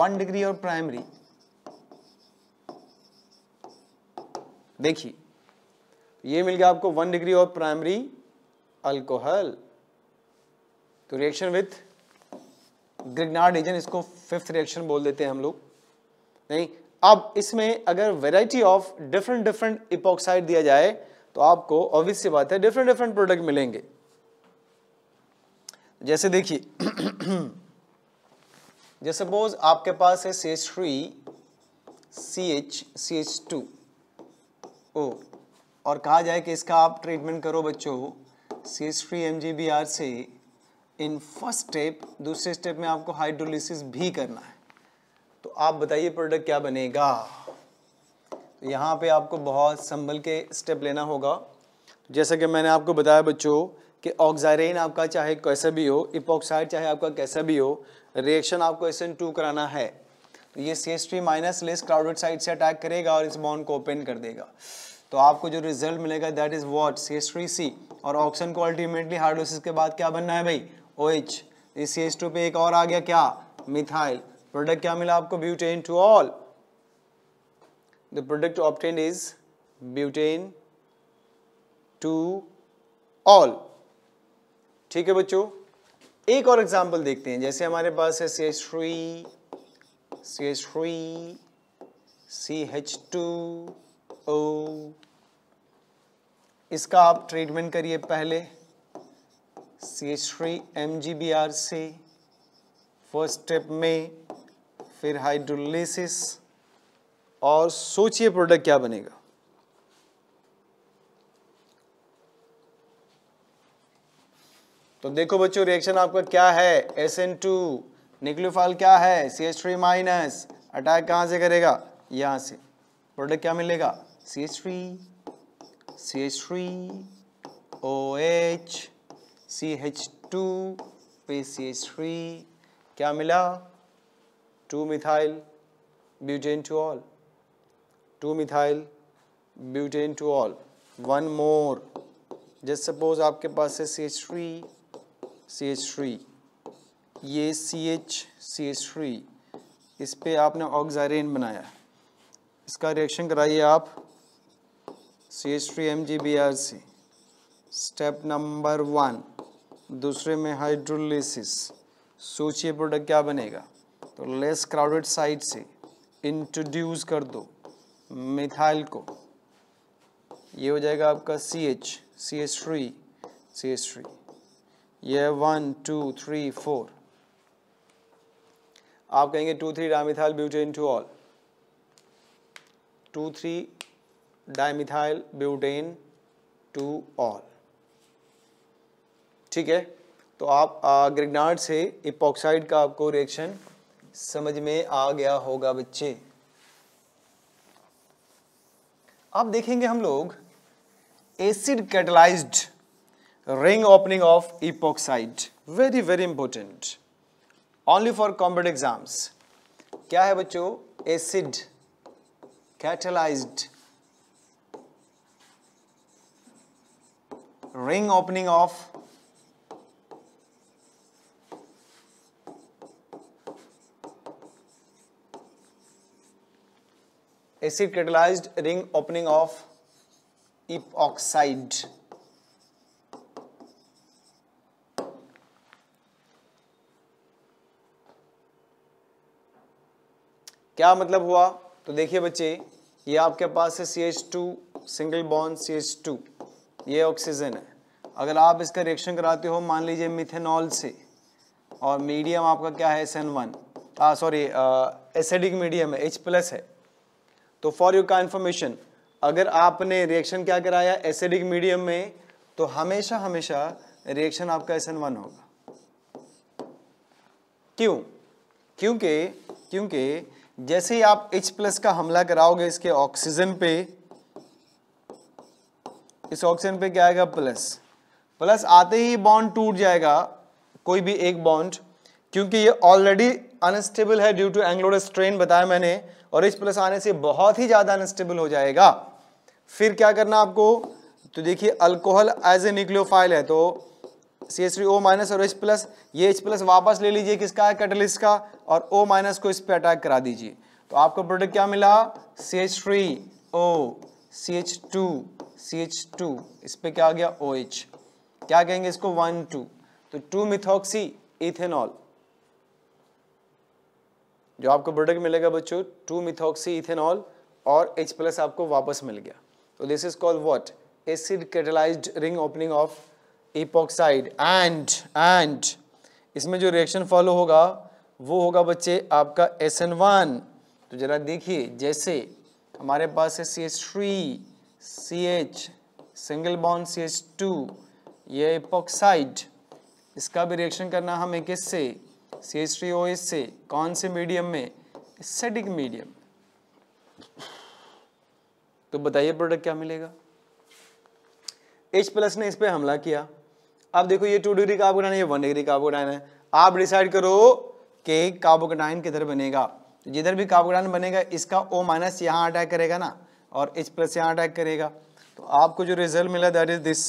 वन डिग्री और प्राइमरी देखिए ये मिल गया आपको वन डिग्री और प्राइमरी अल्कोहल तो रिएक्शन विथ ग्रिगनार्ड एजेंट इसको फिफ्थ रिएक्शन बोल देते हैं हम लोग नहीं अब इसमें अगर variety of different different epoxide दिया जाए तो आपको ऑब्वियस सी बात है डिफरेंट डिफरेंट प्रोडक्ट मिलेंगे जैसे देखिए [CLEARS THROAT] जैसे सपोज आपके पास है C H three C H C H two O और कहा जाए कि इसका आप ट्रीटमेंट करो बच्चों C H three M G B R से इन फर्स्ट स्टेप दूसरे स्टेप में आपको हाइड्रोलिसिस भी करना है तो आप बताइए प्रोडक्ट क्या बनेगा तो यहाँ पे आपको बहुत संभल के स्टेप लेना होगा जैसा कि मैंने आपको बताया बच्चों कि ऑक्सारेन आपका चाहे कैसा भी हो इपोक्साइड चाहे आपका कैसा भी हो रिएक्शन आपको एस टू कराना है तो ये C S three minus less crowded side से अटैक करेगा और इस बॉन्ड को ओपन कर देगा तो आपको जो रिजल्ट मिलेगा that is what C S three C और ऑक्सीजन को अल्टीमेटली हाइड्रोसिस के बाद क्या बनना है भाई ओ एच इस एच टू पे एक और आ गया क्या मिथाइल प्रोडक्ट क्या मिला आपको butan two ol the product obtained is butan two ol ठीक है बच्चों एक और एग्जाम्पल देखते हैं जैसे हमारे पास है C H three C H three C H two O इसका आप ट्रीटमेंट करिए पहले C three M G B R से फर्स्ट स्टेप में फिर हाइड्रोलिसिस और सोचिए प्रोडक्ट क्या बनेगा तो देखो बच्चों रिएक्शन आपका क्या है एस एन टू निक्लोफाल क्या है C H three minus attack कहां से करेगा यहां से प्रोडक्ट क्या मिलेगा C H three C H three O H C H two पे सी एच थ्री क्या मिला two methyl butan two ol two methyl butan two ol one more just suppose आपके पास है C H three C H three ये C H C H three इस पर आपने ऑक्जारेन बनाया इसका रिएक्शन कराइए आप C H three M G B R सी स्टेप नंबर वन दूसरे में हाइड्रोलिसिस सोचिए प्रोडक्ट क्या बनेगा तो लेस क्राउडेड साइड से इंट्रोड्यूस कर दो मिथाइल को ये हो जाएगा आपका C H C H three C H three ये वन टू थ्री फोर आप कहेंगे two three dimethyl butane two ol two three dimethyl butane two ol ठीक है तो आप ग्रेगनाट से इपॉक्साइड का आपको रिएक्शन समझ में आ गया होगा बच्चे आप देखेंगे हम लोग acid catalysed ring opening of epoxide very very important only for combat exams क्या है बच्चों acid catalysed ring opening of acid ring opening of of epoxide क्या मतलब हुआ तो देखिए बच्चे ये आपके पास है C H two single bond C H two ये ऑक्सीजन है अगर आप इसका रिएक्शन कराते हो मान लीजिए मिथेनॉल से और मीडियम आपका क्या है S N one sorry acidic medium है एच प्लस है तो फॉर का इन्फॉर्मेशन अगर आपने रिएक्शन क्या कराया एसिडिक मीडियम में तो हमेशा हमेशा रिएक्शन आपका एस वन होगा क्यों क्योंकि क्योंकि जैसे ही आप H प्लस का हमला कराओगे इसके ऑक्सीजन पे इस ऑक्सीजन पे क्या आएगा प्लस प्लस आते ही बॉन्ड टूट जाएगा कोई भी एक बॉन्ड क्योंकि ये ऑलरेडी अनस्टेबल है ड्यू टू एंग्लोर स्ट्रेन बताया मैंने और एच प्लस आने से बहुत ही ज़्यादा अनस्टेबल हो जाएगा फिर क्या करना आपको तो देखिए अल्कोहल एज ए न्यूक्लियोफाइल है तो C H three O minus और एच प्लस ये एच प्लस वापस ले लीजिए किसका है कैटलिस्ट का और ओ माइनस को इस पर अटैक करा दीजिए तो आपको प्रोडक्ट क्या मिला C H three O C H two C H two इस पर क्या आ गया ओ OH. एच क्या कहेंगे इसको वन टू तो टू मिथॉक्सी इथेनॉल जो आपको प्रोडक्ट मिलेगा बच्चों टू मिथॉक्सी इथेनॉल और एच प्लस आपको वापस मिल गया तो this is called what acid catalysed ring opening of epoxide and and इसमें जो रिएक्शन फॉलो होगा वो होगा बच्चे आपका एस एन वन तो ज़रा देखिए जैसे हमारे पास है C H three C H single bond C H two ये इपोक्साइड इसका भी रिएक्शन करना हमें किससे C H three O S से कौन से मीडियम में एसिडिक मीडियम तो बताइए प्रोडक्ट क्या मिलेगा एच प्लस ने इस पर हमला किया अब देखो ये टू डिग्री कार्बोकटाइन है ये वन डिग्री कार्बोकटाइन है आप डिसाइड करो कि कार्बोकटाइन किधर बनेगा जिधर भी कार्बोकटाइन बनेगा इसका ओ माइनस यहाँ अटैक करेगा ना और एच प्लस यहाँ अटैक करेगा तो आपको जो रिजल्ट मिला that is this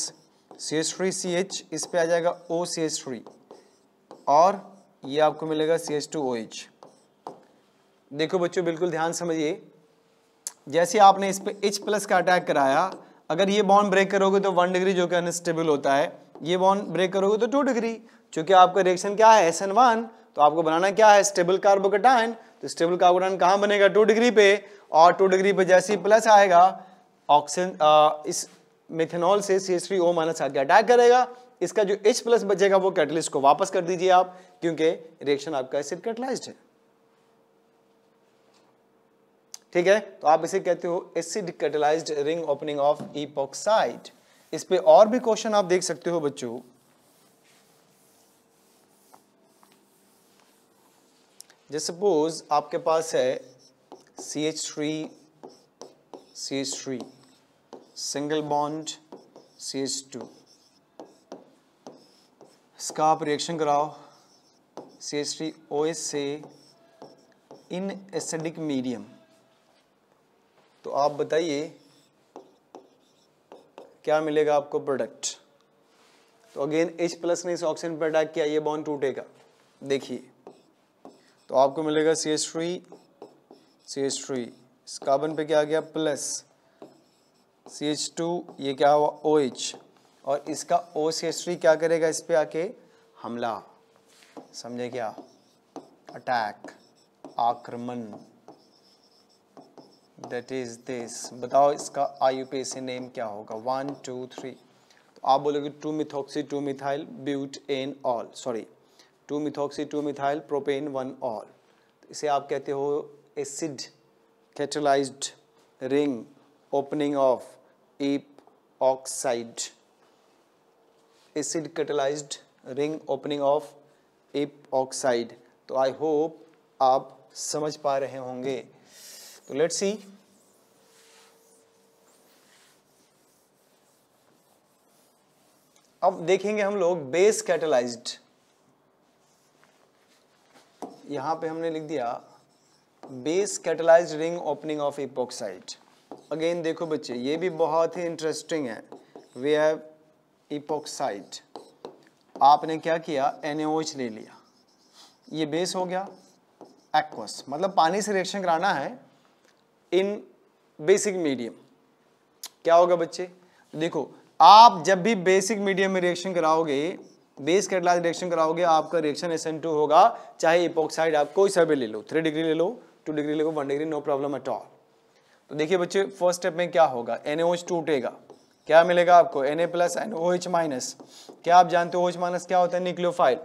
C H three C H इस पर आ जाएगा ओ सी एच थ्री और ये आपको मिलेगा C H two O H देखो बच्चों बिल्कुल ध्यान समझिए जैसे आपने इस पर एच प्लस का अटैक कराया अगर ये बॉन्ड ब्रेक करोगे तो वन डिग्री जो कि अनस्टेबल होता है ये बॉन्ड ब्रेक करोगे तो टू डिग्री क्योंकि आपका रिएक्शन क्या है एस एन वन तो आपको बनाना क्या है स्टेबल कार्बोकेटाइन तो स्टेबल कार्बोकेटाइन कहाँ बनेगा टू डिग्री पे और टू डिग्री पे जैसे ही प्लस आएगा ऑक्सीजन इस मिथेनॉल से C H three O minus आके अटैक करेगा इसका जो H प्लस बचेगा वो कैटलिस्ट को वापस कर दीजिए आप क्योंकि रिएक्शन आपका एसिड कैटलाइज्ड है ठीक है तो आप इसे कहते हो acid catalysed ring opening of epoxide इस पे और भी क्वेश्चन आप देख सकते हो बच्चों जैसे सपोज आपके पास है C H three C H three single bond C H two इसका आप रिएक्शन कराओ C H T O S से इन एसिडिक मीडियम तो आप बताइए क्या मिलेगा आपको प्रोडक्ट तो अगेन एच प्लस ने इस ऑक्सीजन पर अटैक किया ये बॉन्ड टूटेगा देखिए तो आपको मिलेगा C H three C H three इस कार्बन पे क्या आ गया प्लस सी एच टू ये क्या हुआ ओ OH. एच और इसका ओ हिस्ट्री क्या करेगा इस पर आके हमला समझे क्या अटैक आक्रमण दैट इज दिस बताओ इसका आई यू से नेम क्या होगा वन टू थ्री तो आप बोलोगे two methoxy two methyl butanol sorry two methoxy two methyl propane one ol इसे आप कहते हो acid catalysed ring opening of epoxide acid catalysed ring opening of epoxide तो I hope आप समझ पा रहे होंगे तो लेट्स सी अब देखेंगे हम लोग बेस कैटलाइज्ड यहां पे हमने लिख दिया base catalysed ring opening of epoxide again देखो बच्चे ये भी बहुत ही इंटरेस्टिंग है वी हैव इपोक्साइड आपने क्या किया एनएच ले लिया ये बेस हो गया एक्वस मतलब पानी से रिएक्शन कराना है इन बेसिक मीडियम क्या होगा बच्चे देखो आप जब भी बेसिक मीडियम में रिएक्शन कराओगे बेस कैटलाइज रिएक्शन कराओगे आपका रिएक्शन एस एन टू होगा चाहे इपोक्साइड आप कोई सा भी ले लो थ्री डिग्री ले लो टू डिग्री ले लो one degree no problem at all तो देखिए बच्चे फर्स्ट स्टेप में क्या होगा एन टूटेगा क्या मिलेगा आपको N A plus and O H minus क्या आप जानते हो ओ एच माइनस क्या होता है न्यूक्लियोफाइल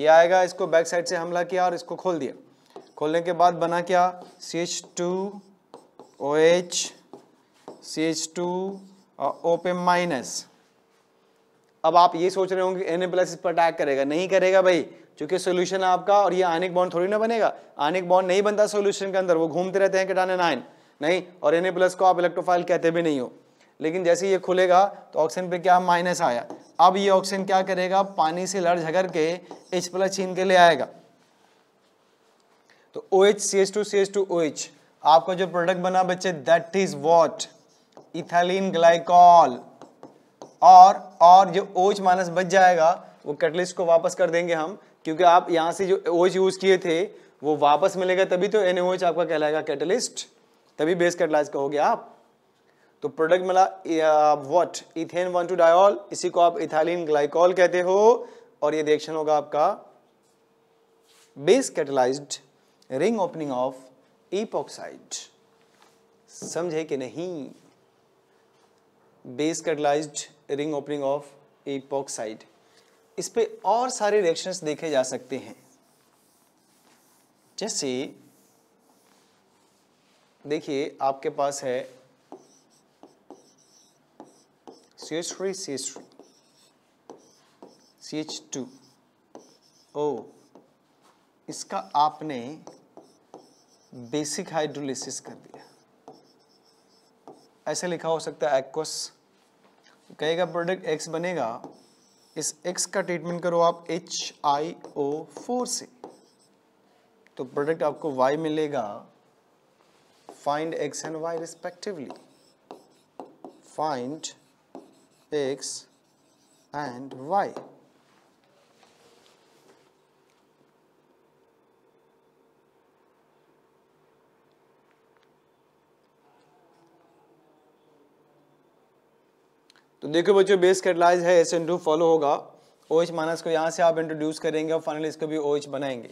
ये आएगा इसको बैक साइड से हमला किया और इसको खोल दिया खोलने के बाद बना क्या C H two O H C H two और ओ पे माइनस अब आप ये सोच रहे होंगे एन ए प्लस इस पर अटैक करेगा नहीं करेगा भाई चूंकि सोल्यूशन है आपका और ये आनिक बॉन्ड थोड़ी ना बनेगा आनिक बॉन्ड नहीं बनता सोल्यूशन के अंदर वो घूमते रहते हैं किटाने नाइन नहीं और एन ए प्लस को आप इलेक्ट्रोफाइल कहते भी नहीं हो लेकिन जैसे ये खुलेगा तो ऑक्सीजन पे क्या माइनस आया अब ये ऑक्सीजन क्या करेगा पानी से लड़ झगड़ के एच प्लस छीन के ले आएगा तो O H C H two C H two O H आपका जो प्रोडक्ट बना बच्चे that is what ethylene glycol और और जो ओच माइनस बच जाएगा वो कैटलिस्ट को वापस कर देंगे हम क्योंकि आप यहाँ से जो ओच यूज किए थे वो वापस मिलेगा तभी तो एन आपका कहलाएगा कैटलिस्ट तभी बेस कैटलाइज कहोगे आप तो प्रोडक्ट मिला what ethane one two diol इसी को आप इथाइलिन ग्लाइकॉल कहते हो और ये रिएक्शन होगा आपका base catalysed ring opening of epoxide समझे कि नहीं base catalysed ring opening of epoxide इस पे और सारे रिएक्शंस देखे जा सकते हैं जैसे देखिए आपके पास है CH3, CH3, CH2, O इसका आपने बेसिक हाइड्रोलिसिस कर दिया ऐसे लिखा हो सकता है एक्वस कहेगा प्रोडक्ट एक्स बनेगा इस एक्स का ट्रीटमेंट करो आप एच आई ओ फोर से तो प्रोडक्ट आपको वाई मिलेगा find X and Y respectively find x and y. तो देखो बच्चों बेस कैटलाइज है एस एन टू फॉलो होगा ओ एच माइनस को यहाँ से आप इंट्रोड्यूस करेंगे और फाइनली इसको भी ओ OH एच बनाएंगे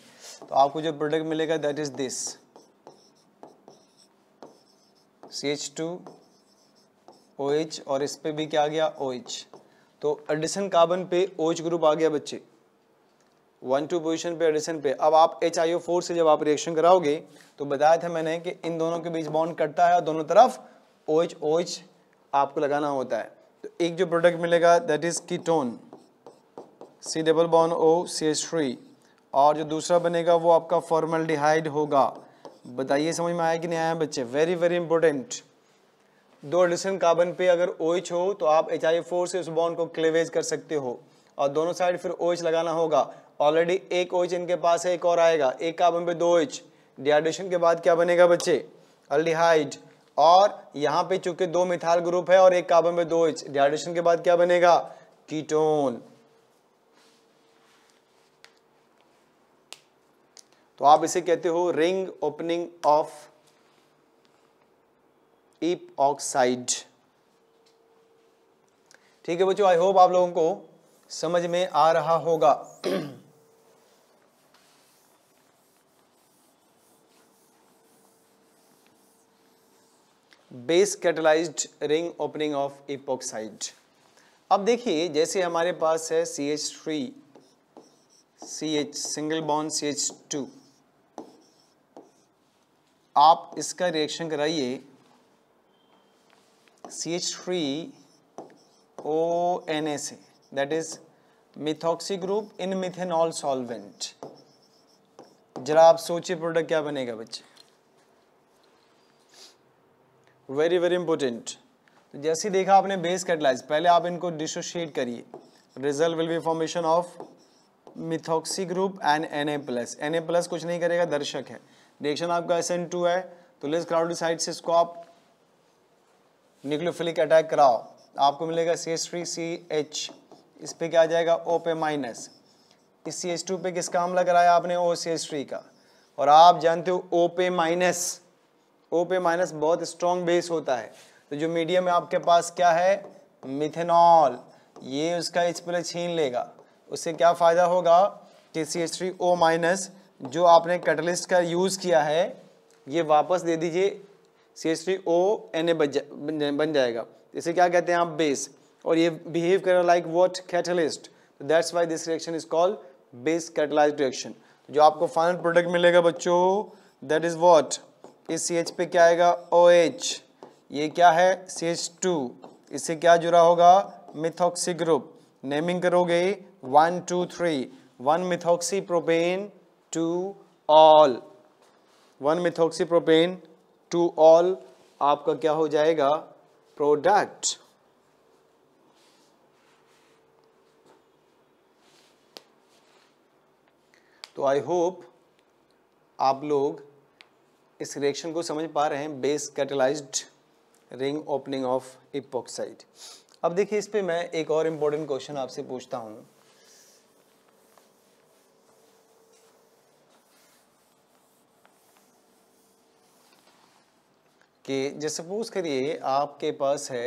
तो आपको जो प्रोडक्ट मिलेगा that is this C H two O OH और इस पर भी क्या आ गया ओ OH. तो एडिसन कार्बन पे ओ OH ग्रुप आ गया बच्चे वन टू पोजिशन पे एडिसन पे अब आप एच आई ओ फोर से जब आप रिएक्शन कराओगे तो बताया था मैंने कि इन दोनों के बीच बॉन्ड कटता है और दोनों तरफ ओ OH, OH आपको लगाना होता है तो एक जो प्रोडक्ट मिलेगा that is ketone C double bond O C H three और जो दूसरा बनेगा वो आपका फॉर्मल होगा बताइए समझ में आया कि नहीं आया बच्चे वेरी वेरी इंपॉर्टेंट दो एडिशन कार्बन पे अगर ओ OH हो तो आप एच आई फोर से उस बॉन्ड को क्लेवेज कर सकते हो और दोनों साइड फिर ओ OH लगाना होगा ऑलरेडी एक ओ OH इनके पास है एक और आएगा एक कार्बन पे दो एच डिहाइड्रेशन के बाद क्या बनेगा बच्चे अल्डिहाइड और यहाँ पे चूंकि दो मिथाइल ग्रुप है और एक कार्बन पे दो एच डिहाइड्रेशन के बाद क्या बनेगा कीटोन तो आप इसे कहते हो रिंग ओपनिंग ऑफ इपऑक्साइड ठीक है बच्चों आई होप आप लोगों को समझ में आ रहा होगा base catalysed ring opening of epoxide अब देखिए जैसे हमारे पास है C H three C H single bond C H two आप इसका रिएक्शन कराइए CH3ONaC that is methoxy group in methanol solvent जरा आप सोचिए प्रोडक्ट क्या बनेगा बच्चे वेरी वेरी इंपॉर्टेंट जैसे देखा आपने बेस कैटलाइज पहले आप इनको डिसोशिएट करिए result will be formation of methoxy group and N A plus N A plus कुछ नहीं करेगा दर्शक है रिएक्शन आपका एस एन टू है तो लेस क्राउड साइड से इसको आप न्यूक्लियोफिलिक अटैक कराओ आपको मिलेगा C H three C H इस पर क्या आ जाएगा ओ पे माइनस इस सी एच टू काम किसका हमला कराया आपने ओ सी एच थ्री का और आप जानते हो ओ पे माइनस ओ पे माइनस बहुत स्ट्रॉन्ग बेस होता है तो जो मीडियम है आपके पास क्या है मिथेनॉल ये उसका एच प्लस छीन लेगा उससे क्या फ़ायदा होगा कि C H three O minus जो आपने कैटलिस्ट का यूज़ किया है ये वापस दे दीजिए C H three O N A बन जाएगा इसे क्या कहते हैं आप बेस और ये बिहेव कर like what catalyst that's why this reaction is called base catalysed reaction जो आपको फाइनल प्रोडक्ट मिलेगा बच्चों दैट इज वॉट इस सी एच पे क्या आएगा ओ एच ये क्या है सी एच टू इससे क्या जुड़ा होगा मिथॉक्सी ग्रुप नेमिंग करोगे one two three one methoxy propane two ol one methoxy propane two ol आपका क्या हो जाएगा प्रोडक्ट तो आई होप आप लोग इस रिएक्शन को समझ पा रहे हैं base catalysed ring opening of epoxide अब देखिए इस पे मैं एक और इम्पोर्टेंट क्वेश्चन आपसे पूछता हूँ कि जैसे सपोज करिए आपके पास है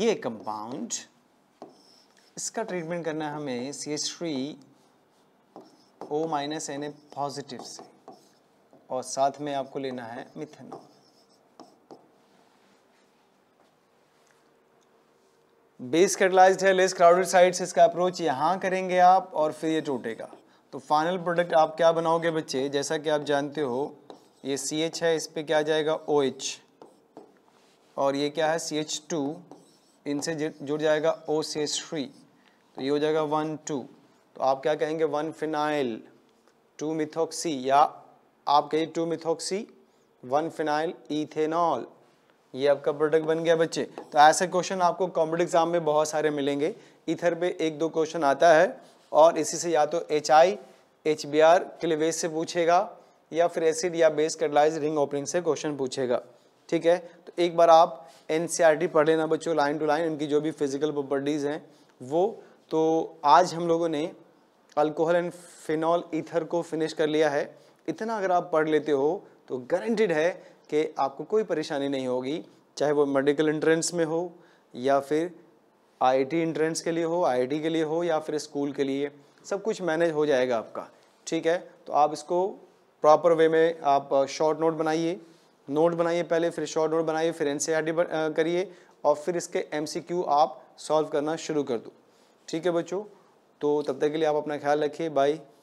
ये कंपाउंड इसका ट्रीटमेंट करना है हमें C H three O minus N A positive से और साथ में आपको लेना है मिथेनॉल बेस कैटलाइज्ड है लेस क्राउडेड साइड से इसका अप्रोच यहां करेंगे आप और फिर ये टूटेगा तो फाइनल प्रोडक्ट आप क्या बनाओगे बच्चे जैसा कि आप जानते हो ये सी एच है इस पर क्या आ जाएगा ओ OH, एच और ये क्या है सी एच टू इनसे जुड़ जाएगा ओ सी एच थ्री तो ये हो जाएगा वन टू तो आप क्या कहेंगे वन फिनाइल टू मिथोक्सी या आप कहिए two methoxy one phenyl ethanol ये आपका प्रोडक्ट बन गया बच्चे तो ऐसे क्वेश्चन आपको कॉम्पिट एग्जाम में बहुत सारे मिलेंगे इथर पे एक दो क्वेश्चन आता है और इसी से या तो H I H B R cleavage से पूछेगा या फिर एसिड या बेस कैटलाइज रिंग ओपनिंग से क्वेश्चन पूछेगा ठीक है तो एक बार आप एन e पढ़ लेना बच्चों लाइन टू लाइन उनकी जो भी फिजिकल प्रॉपर्टीज़ हैं वो तो आज हम लोगों ने अल्कोहल एंड फिनॉल ईथर को फिनिश कर लिया है इतना अगर आप पढ़ लेते हो तो गारंटेड है कि आपको कोई परेशानी नहीं होगी चाहे वो मेडिकल एंट्रेंस में हो या फिर आईटी इंट्रेंस के लिए हो आईटी के लिए हो या फिर स्कूल के लिए सब कुछ मैनेज हो जाएगा आपका ठीक है तो आप इसको प्रॉपर वे में आप शॉर्ट uh, नोट बनाइए नोट बनाइए पहले फिर शॉर्ट नोट बनाइए फिर एन e uh, करिए और फिर इसके एम आप सॉल्व करना शुरू कर दो ठीक है बच्चों तो तब तक के लिए आप अपना ख्याल रखिए बाई